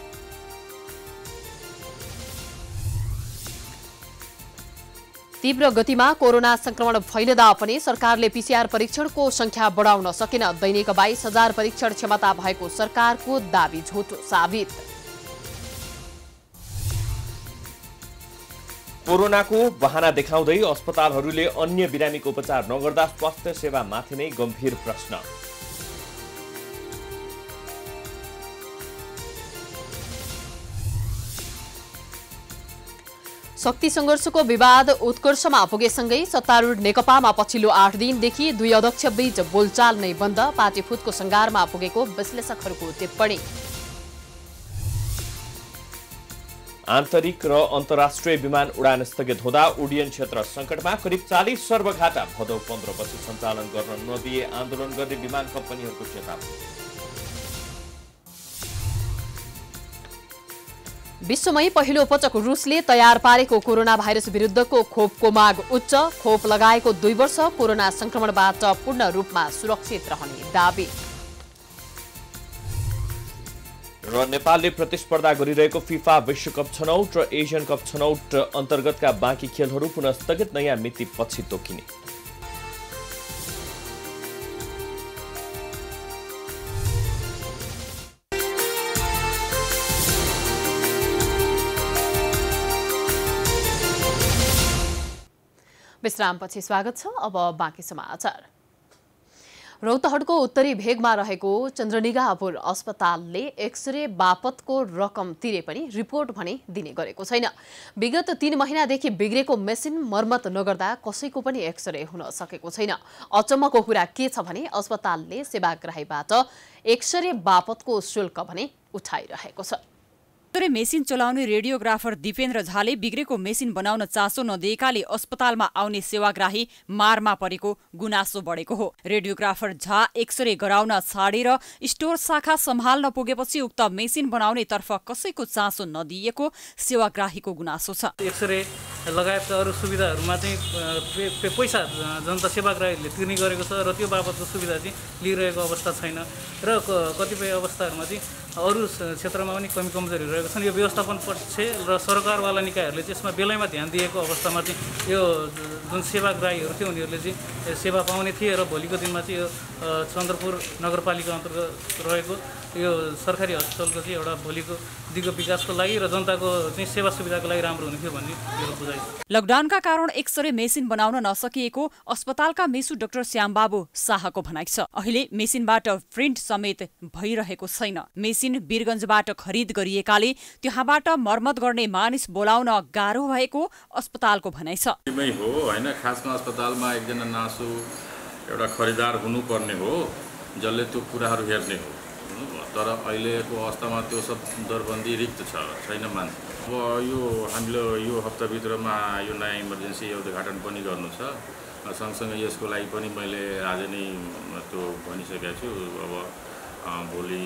तीव्र गतिमा कोरोना संक्रमण फैलिँदा पनि सरकारले पीसीआर परीक्षणको संख्या बढाउन सकेन दैनिक बाइस हजार परीक्षण क्षमता भएको सरकारको दावी झोटो साबित कोरोनाको बहाना देखाउँदै अस्पतालहरूले अन्य बिरामीको उपचार नगर्दा स्वास्थ्य सेवा माथि नै गम्भीर प्रश्न शक्ति सङ्घर्षको विवाद उत्कर्षमा पुगेसँगै सत्तारूढ नेकपामा पछिल्लो आठ दिनदेखि दुई अध्यक्ष बीच बोलचाल नै बन्द पार्टी फुटको सङ्घारमा पुगेको विश्लेषकहरूको टिप्पणी आन्तरिक र अन्तर्राष्ट्रिय विमान उडान स्थगित हुँदा उडियन क्षेत्र सङ्कटमा करिब चालिस सर्वघाटा भदौ पन्ध्रपछि सञ्चालन गर्न नदिए आन्दोलन गर्ने विमान कम्पनीहरूको चेतावनी विश्वमै पहिलो पटक रुसले तयार पारेको कोरोना भाइरस विरुद्धको खोपको माग उच्च खोप लगाएको दुई वर्ष कोरोना संक्रमणबाट पूर्ण रूपमा सुरक्षित रहने दावी र नेपालले प्रतिस्पर्धा गरिरहेको फिफा विश्वकप छनौट र एसियन कप छनौट अन्तर्गतका बाँकी खेलहरू पुनः स्थगित नयाँ मिति पछि तोकिने विश्रामपछि स्वागत छ अब बाँकी समाचार रौतहटको उत्तरी भेगमा रहेको चन्द्रनिगापुर अस्पतालले एक्सरे बापतको रकम तिरे पनि रिपोर्ट भने दिने गरेको छैन विगत तीन महिनादेखि बिग्रेको मेसिन मर्मत नगर्दा कसैको पनि एक्सरे हुन सकेको छैन अचम्मको कुरा के छ भने अस्पतालले सेवाग्राहीबाट एक्सरे बापतको शुल्क भने उठाइरहेको छ गते मेसिन चलाउने रेडियोग्राफर दिपेन्द्र झाले बिग्रेको मेसिन बनाउन चासो नदिएकाले अस्पतालमा आउने सेवाग्राही मारमा परेको गुनासो बढेको हो रेडियोग्राफर झा एक्सरे गराउन छाडेर स्टोर शाखा सम्हाल्न पुगेपछि उक्त मेसिन बनाउने तर्फ कसैको चासो नदिएको सेवाग्राहीको गुनासो छ एक्सरे लगायतका अरू सुविधाहरूमा चाहिँ पैसा जनता सेवाग्राहीले तिर्ने गरेको छ र त्यो बाबतको सुविधा चाहिँ लिइरहेको अवस्था छैन र कतिपय अवस्थाहरूमा चाहिँ अरू क्षेत्रमा पनि कमी कमजोरी रहेको छन् यो व्यवस्थापन पक्ष र सरकारवाला निकायहरूले चाहिँ यसमा बेलैमा ध्यान दिएको अवस्थामा चाहिँ यो जुन सेवाग्राहीहरू थियो उनीहरूले चाहिँ सेवा पाउने थिए र भोलिको दिनमा चाहिँ यो चन्द्रपुर नगरपालिका अन्तर्गत रहेको यो सरकारी हस्पिटलको चाहिँ एउटा भोलिको नजिकको विकासको लागि र जनताको चाहिँ सेवा सुविधाको लागि राम्रो हुने थियो भन्ने मेरो बुझाइ लकडाउनका कारण एक्सरे मेसिन बनाउन नसकिएको अस्पतालका मेसु डाक्टर श्यामबाबु शाहको भनाइ छ अहिले मेसिनबाट प्रिन्ट समेत भइरहेको छैन मेसिन वीरगञ्जबाट खरिद गरिएकाले त्यहाँबाट मर्मत गर्ने मानिस बोलाउन गाह्रो भएको अस्पतालको भनाइ छ हो होइन खासमा अस्पतालमा एकजना नासु एउटा खरिदार हुनुपर्ने हो जसले त्यो कुराहरू हेर्ने हो तर अहिलेको अवस्थामा त्यो सब दरबन्दी रिक्त छ छैन मान्छे अब यो हामीले यो हप्ताभित्रमा यो नयाँ इमर्जेन्सी उद्घाटन पनि गर्नु छ सँगसँगै यसको लागि पनि मैले आज नै त्यो भनिसकेको छु अब भोलि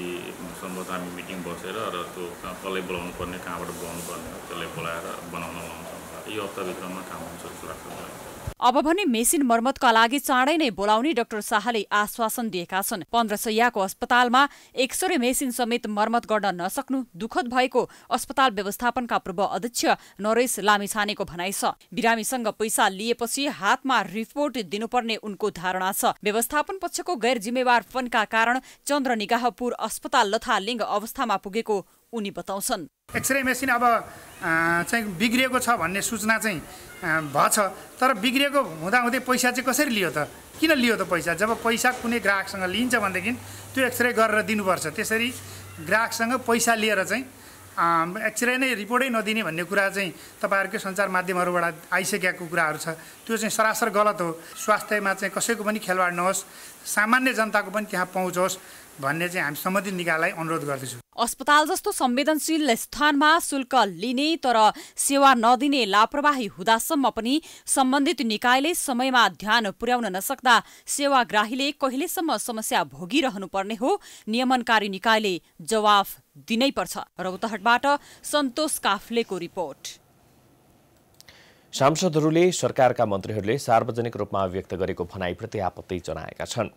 सम्भवत हामी मिटिङ बसेर र त्यो कसलाई बोलाउनु पर्ने कहाँबाट बोलाउनु पर्ने त्यसलाई बोलाएर बनाउन लाउँछ यो हप्ताभित्रमा काम हुन्छ जस्तो लाग्छ अब भने मेसिन मर्मतका लागि चाँडै नै बोलाउने डाक्टर शाहले आश्वासन दिएका छन् पन्ध्र सयको अस्पतालमा एक्सरे मेसिन समेत मर्मत गर्न नसक्नु दुखद भएको अस्पताल व्यवस्थापनका पूर्व अध्यक्ष नरेश लामिछानेको भनाइ छ बिरामीसँग पैसा लिएपछि हातमा रिपोर्ट दिनुपर्ने उनको धारणा छ व्यवस्थापन पक्षको गैर जिम्मेवारपनका कारण चन्द्र अस्पताल लथालिङ्ग अवस्थामा पुगेको उनी बताउँछन् एक्सरे मेसिन अब चाहिँ बिग्रिएको छ भन्ने सूचना चाहिँ भएछ तर बिग्रिएको हुँदाहुँदै पैसा चाहिँ कसरी लियो त किन लियो त पैसा जब पैसा कुनै ग्राहकसँग लिइन्छ भनेदेखि त्यो एक्सरे गरेर दिनुपर्छ त्यसरी ग्राहकसँग पैसा लिएर चाहिँ एक्सरे नै रिपोर्टै नदिने भन्ने कुरा चाहिँ तपाईँहरूकै सञ्चार माध्यमहरूबाट आइसकेको कुराहरू छ त्यो चाहिँ सरासर गलत हो स्वास्थ्यमा चाहिँ कसैको पनि खेलवाड नहोस् सामान्य जनताको पनि त्यहाँ पहुँच होस् भन्ने चाहिँ हामी सम्बन्धित निकायलाई अनुरोध गर्दैछु अस्पताल जस्तो संवेदनशील स्थानमा शुल्क लिने तर सेवा नदिने लापरवाही हुँदासम्म पनि सम्बन्धित निकायले समयमा ध्यान पुर्याउन नसक्दा सेवाग्राहीले कहिलेसम्म समस्या भोगिरहनु पर्ने हो नियमनकारी निकायले जवाफ दिनैपर्छ रौतहटबाट सन्तोष काफ्लेको रिपोर्ट सांसदहरूले सरकारका मन्त्रीहरूले सार्वजनिक रूपमा व्यक्त गरेको भनाइप्रति आपत्ति जनाएका छन्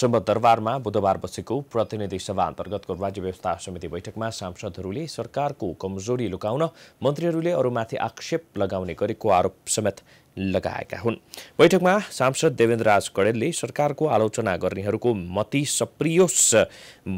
सुम्ब दरबारमा बुधबार बसेको प्रतिनिधि सभा अन्तर्गतको राज्य व्यवस्था समिति बैठकमा सांसदहरूले सरकारको कमजोरी लुकाउन मन्त्रीहरूले अरूमाथि आक्षेप लगाउने गरेको आरोप समेत लगाएका हुन् बैठकमा सांसद देवेन्द्र राज कडेलले सरकारको आलोचना गर्नेहरूको मति सप्रियोस्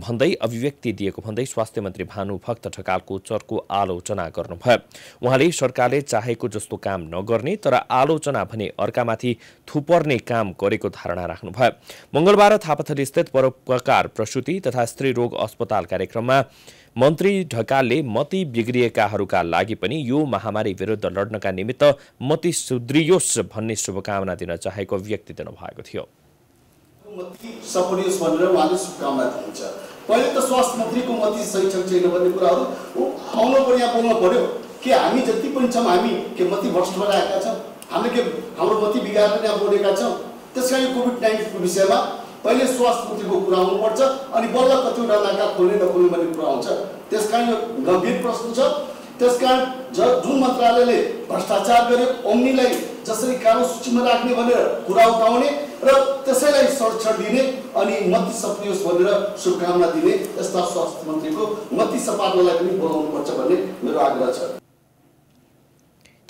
भन्दै अभिव्यक्ति दिएको भन्दै स्वास्थ्य मन्त्री भानुभक्त ठकालको ढकालको चरको आलोचना गर्नुभयो उहाँले सरकारले चाहेको जस्तो काम नगर्ने तर आलोचना भने अर्कामाथि थुपर्ने काम गरेको धारणा राख्नुभयो मंगलबार थापाथली स्थित परोपकार प्रसुति तथा स्त्री रोग अस्पताल कार्यक्रममा मन्त्री ढकालले मति बिग्रिएकाहरूका लागि पनि यो महामारी विरुद्ध लड्नका निमित्त मति सुध्रियोस् भन्ने शुभकामना दिन चाहेको व्यक्ति दिनुभएको थियो पहिले त स्वास्थ्य मन्त्रीको मति सही छ छैन भन्ने कुराहरू आउनु पर्यो यहाँ बोल्नु पर्यो कि हामी जति पनि छौँ हामी के मति भ्रष्ट लगाएका छौँ हामीले के हाम्रो मती बिगारेर यहाँ बोलेका छौँ त्यस कारण कोभिड नाइन्टिनको विषयमा पहिले स्वास्थ्यको कुरा आउनुपर्छ अनि बल्ल कतिवटा नाका खोल्ने नखोल्ने भन्ने कुरा आउँछ त्यस कारण यो गम्भीर प्रश्न छ त्यस कारण ज जुन मन्त्रालयले भ्रष्टाचार गर्यो ओम्नीलाई जसरी कालो सूचीमा राख्ने भनेर कुरा उठाउने र त्यसैलाई संरक्षण दिने अनि मती सपियोस् भनेर शुभकामना दिने यस्ता स्वास्थ्य मन्त्रीको मती सपार्नलाई पनि बोलाउनुपर्छ भन्ने मेरो आग्रह छ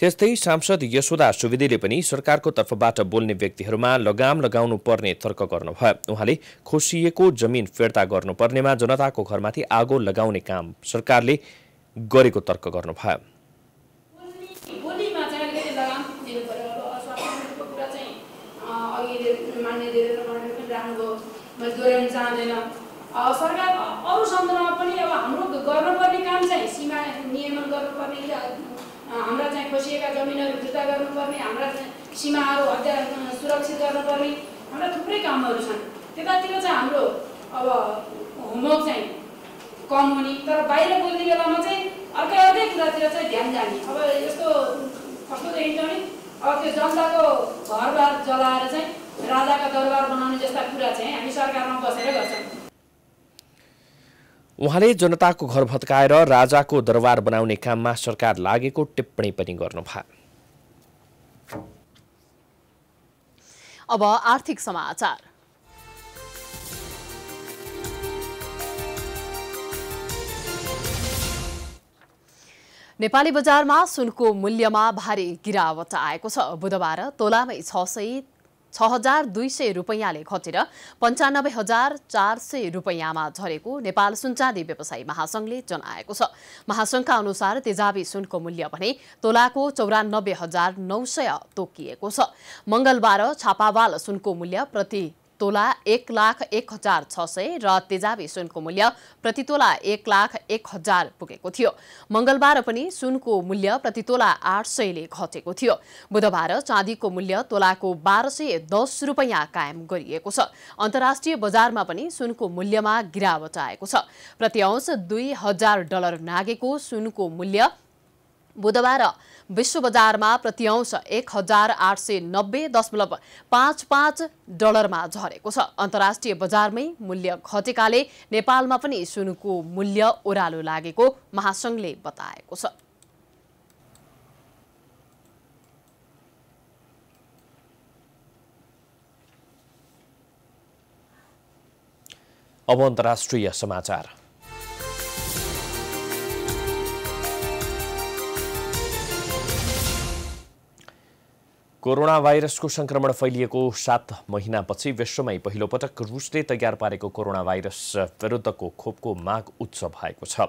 त्यस्तै सांसद यशोदा सुवेदीले पनि सरकारको तर्फबाट बोल्ने व्यक्तिहरूमा लगाम लगाउनु पर्ने तर्क गर्नुभयो उहाँले खोसिएको जमिन फिर्ता गर्नुपर्नेमा जनताको घरमाथि आगो लगाउने काम सरकारले गरेको तर्क गर्नुभयो सरकार अरू सन्दर्भमा पनि अब हाम्रो गर्नुपर्ने काम चाहिँ सीमा नियमन गर्नुपर्ने हाम्रा चाहिँ खोसिएका जमिनहरू फिर्ता गर्नुपर्ने हाम्रा सीमाहरू हत्या सुरक्षित गर्नुपर्ने हाम्रा थुप्रै कामहरू छन् त्यतातिर चाहिँ हाम्रो अब होमवर्क चाहिँ कम हुने तर बाहिर बोल्ने बेलामा चाहिँ अर्कै अर्कै कुरातिर चाहिँ ध्यान जाने अब यस्तो कस्तो देखिन्छ भने अब त्यो जनताको घरबार जलाएर चाहिँ राजाका दरबार बनाउने जस्ता कुरा चाहिँ हामी सरकारमा बसेर गर्छौँ उहाँले जनताको घर भत्काएर राजाको दरबार बनाउने काममा सरकार लागेको टिप्पणी पनि गर्नुभयो अब आर्थिक समाचार नेपाली बजारमा सुनको मूल्यमा भारी गिरावट आएको छ बुधबार तोलामै छ सय छ हजार दुई सय रुपैयाँले खटेर पन्चानब्बे हजार चार सय रुपैयाँमा झरेको नेपाल सुनचाँदी व्यवसायी महासङ्घले जनाएको छ महासङ्घका अनुसार तेजाबी सुनको मूल्य भने तोलाको चौरानब्बे हजार नौ सय तोकिएको छ मङ्गलबार छापावाल सुनको मूल्य प्रति तोला एक लाख एक हजार छ सय र तेजाबी सुनको मूल्य प्रतितोला एक लाख एक हजार पुगेको थियो मंगलबार पनि सुनको मूल्य प्रतितोला आठ सयले घटेको थियो बुधबार चाँदीको मूल्य तोलाको बाह्र सय दस रुपियाँ कायम गरिएको छ अन्तर्राष्ट्रिय बजारमा पनि सुनको मूल्यमा गिरावट आएको छ प्रति अंश दुई हजार डलर नागेको सुनको मूल्य बुधबार विश्व बजारमा प्रति अंश एक हजार आठ सय नब्बे दशमलव पाँच पाँच डलरमा झरेको छ अन्तर्राष्ट्रिय बजारमै मूल्य घटेकाले नेपालमा पनि सुनको मूल्य ओह्रालो लागेको महासङ्घले बताएको छ अब अन्तर्राष्ट्रिय समाचार कोरोना भाइरसको संक्रमण फैलिएको सात महिनापछि विश्वमै पहिलोपटक रुसले तयार पारेको कोरोना भाइरस विरुद्धको खोपको माग उच्च भएको छ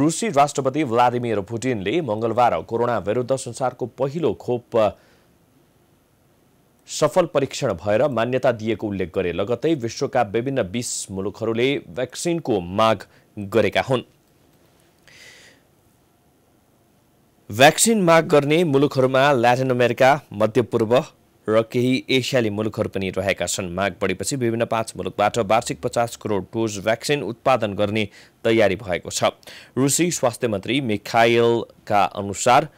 रुसी राष्ट्रपति भ्लादिमिर पुटिनले मङ्गलबार कोरोना विरुद्ध संसारको पहिलो खोप सफल परीक्षण भएर मान्यता दिएको उल्लेख गरे लगत्तै विश्वका विभिन्न बिस मुलुकहरूले भ्याक्सिनको माग गरेका हुन् भ्याक्सिन माग गर्ने मुलुकहरूमा ल्याटिन अमेरिका मध्यपूर्व र केही एसियाली मुलुकहरू पनि रहेका छन् माग बढेपछि विभिन्न पाँच मुलुकबाट वार्षिक पचास करोड डोज भ्याक्सिन उत्पादन गर्ने तयारी भएको छ रुसी स्वास्थ्य मन्त्री मिखायलका अनुसार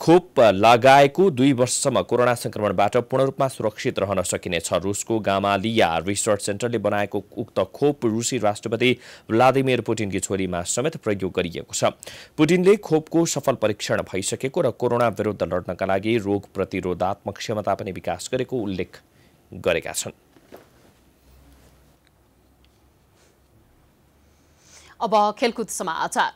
खोप लगाएको दुई वर्षसम्म कोरोना संक्रमणबाट पूर्ण रूपमा सुरक्षित रहन सकिनेछ रुसको गामालिया रिसर्च सेन्टरले बनाएको उक्त खोप रुसी राष्ट्रपति भ्लादिमिर पुटिनकी छोरीमा समेत प्रयोग गरिएको छ पुटिनले खोपको सफल परीक्षण भइसकेको र कोरोना विरुद्ध लड्नका लागि रोग प्रतिरोधात्मक क्षमता पनि विकास गरेको उल्लेख गरेका छन् अब खेलकुद समाचार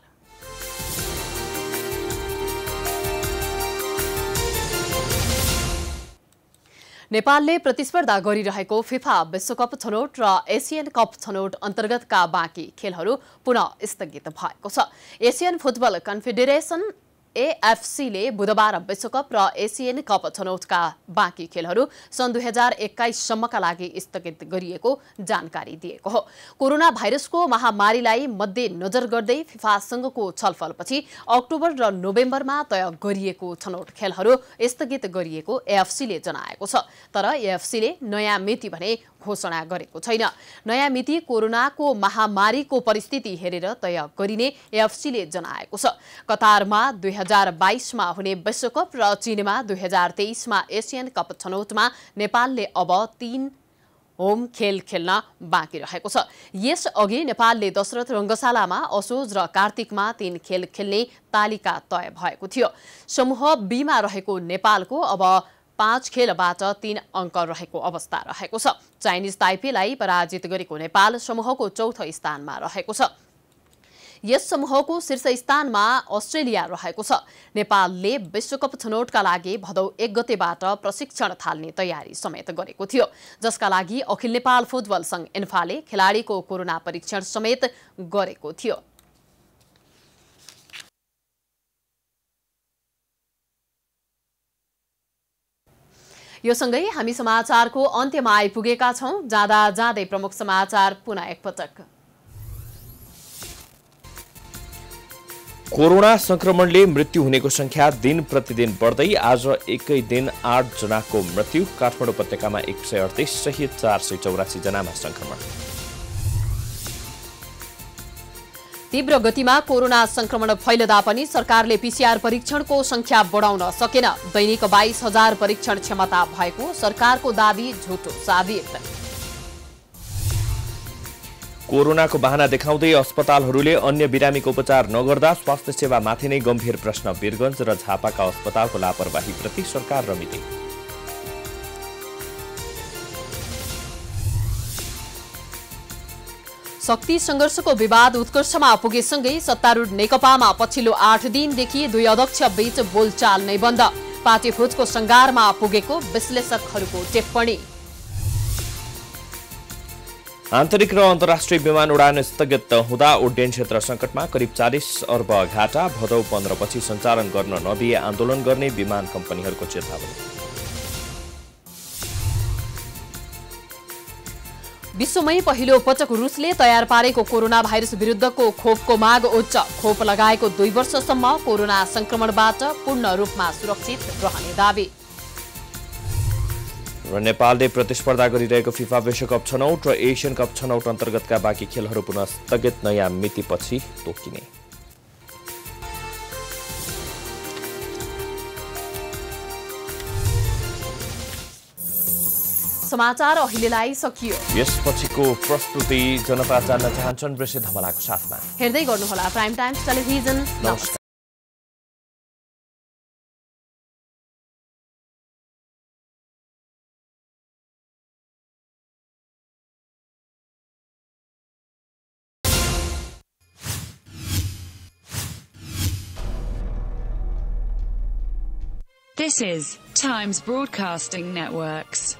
नेपालले प्रतिस्पर्धा गरिरहेको फिफा विश्वकप छनौट र एसियन कप छनौट अन्तर्गतका बाँकी खेलहरू पुनः स्थगित भएको छ एसियन फुटबल कन्फेडरेसन एएफसीले बुधबार विश्वकप र एसियन कप छनौटका बाँकी खेलहरू सन् दुई हजार एक्काइससम्मका लागि स्थगित गरिएको जानकारी दिएको हो कोरोना भाइरसको महामारीलाई मध्यनजर गर्दै फिफासँगको छलफलपछि अक्टोबर र नोभेम्बरमा तय गरिएको छनौट खेलहरू स्थगित गरिएको एएफसीले जनाएको छ तर एएफसीले नयाँ मिति भने घोषणा गरेको छैन नयाँ मिति कोरोनाको महामारीको परिस्थिति हेरेर तय गरिने एएफसीले जनाएको छ कतारमा दुई हजार बाइसमा हुने विश्वकप र चीनमा दुई हजार तेइसमा एसियन कप छनौटमा नेपालले अब तीन होम खेल खेल्न बाँकी रहेको छ यसअघि नेपालले दशरथ रङ्गशालामा असोज र कार्तिकमा तीन खेल खेल्ने तालिका तय भएको थियो समूह बीमा रहेको नेपालको अब पाँच खेलबाट तीन अङ्क रहेको अवस्था रहेको छ चाइनिज ताइपेलाई पराजित गरेको नेपाल समूहको चौथो स्थानमा रहेको छ यस समूहको शीर्ष स्थानमा अस्ट्रेलिया रहेको छ नेपालले विश्वकप छनौटका लागि भदौ एक गतेबाट प्रशिक्षण थाल्ने तयारी समेत गरेको थियो जसका लागि अखिल नेपाल फुटबल संघ इन्फाले खेलाडीको कोरोना परीक्षण समेत गरेको थियो यो सँगै हामी समाचारको अन्त्यमा आइपुगेका छौँ जाँदा जाँदै प्रमुख समाचार पुनः एकपटक कोरोना संक्रमणले मृत्यु हुनेको संख्या दिन प्रतिदिन बढ्दै आज एकै दिन जनाको मृत्यु काठमाडौँ उपत्यकामा एक सय अडतिस सहित चार सय चौरासीजनामा संक्रमण तीव्र गतिमा कोरोना संक्रमण फैलदा पनि सरकारले पीसीआर परीक्षणको संख्या बढाउन सकेन दैनिक बाइस हजार परीक्षण क्षमता भएको सरकारको दावी झुटो साबित कोरोनाको बाहना देखाउँदै अस्पतालहरूले अन्य बिरामीको उपचार नगर्दा स्वास्थ्य सेवामाथि नै गम्भीर प्रश्न वीरगञ्ज र झापाका अस्पतालको प्रति सरकार रमिते शक्ति सङ्घर्षको विवाद उत्कर्षमा पुगेसँगै सत्तारूढ नेकपामा पछिल्लो आठ दिनदेखि दुई अध्यक्ष बीच बोलचाल नै बन्द पाटेभोजको सङ्गारमा पुगेको विश्लेषकहरूको टिप्पणी आन्तरिक र अन्तर्राष्ट्रिय विमान उडान स्थगित हुँदा उड्डयन क्षेत्र सङ्कटमा करिब चालिस अर्ब घाटा भदौ पन्ध्रपछि सञ्चालन गर्न नदिए आन्दोलन गर्ने विमान कम्पनीहरूको चेतावनी विश्वमै पहिलो पटक रुसले तयार पारेको कोरोना भाइरस विरुद्धको खोपको माग उच्च खोप लगाएको दुई वर्षसम्म कोरोना संक्रमणबाट पूर्ण रूपमा सुरक्षित रहने दावी र नेपालले प्रतिस्पर्धा गरिरहेको फिफा विश्वकप छनौट र एसियन कप छनौट अन्तर्गतका बाँकी खेलहरू पुनः स्थगित नयाँ मितिपछि तोकिने समाचार अहिलेलाई सकियो यसपछिको प्रस्तुति जनता जान्न चाहन्छन् वृषे धमलाको साथमा हेर्दै गर्नुहोला प्राइम टाइम्स टेलिभिजन नमस्कार This is Times Broadcasting Networks.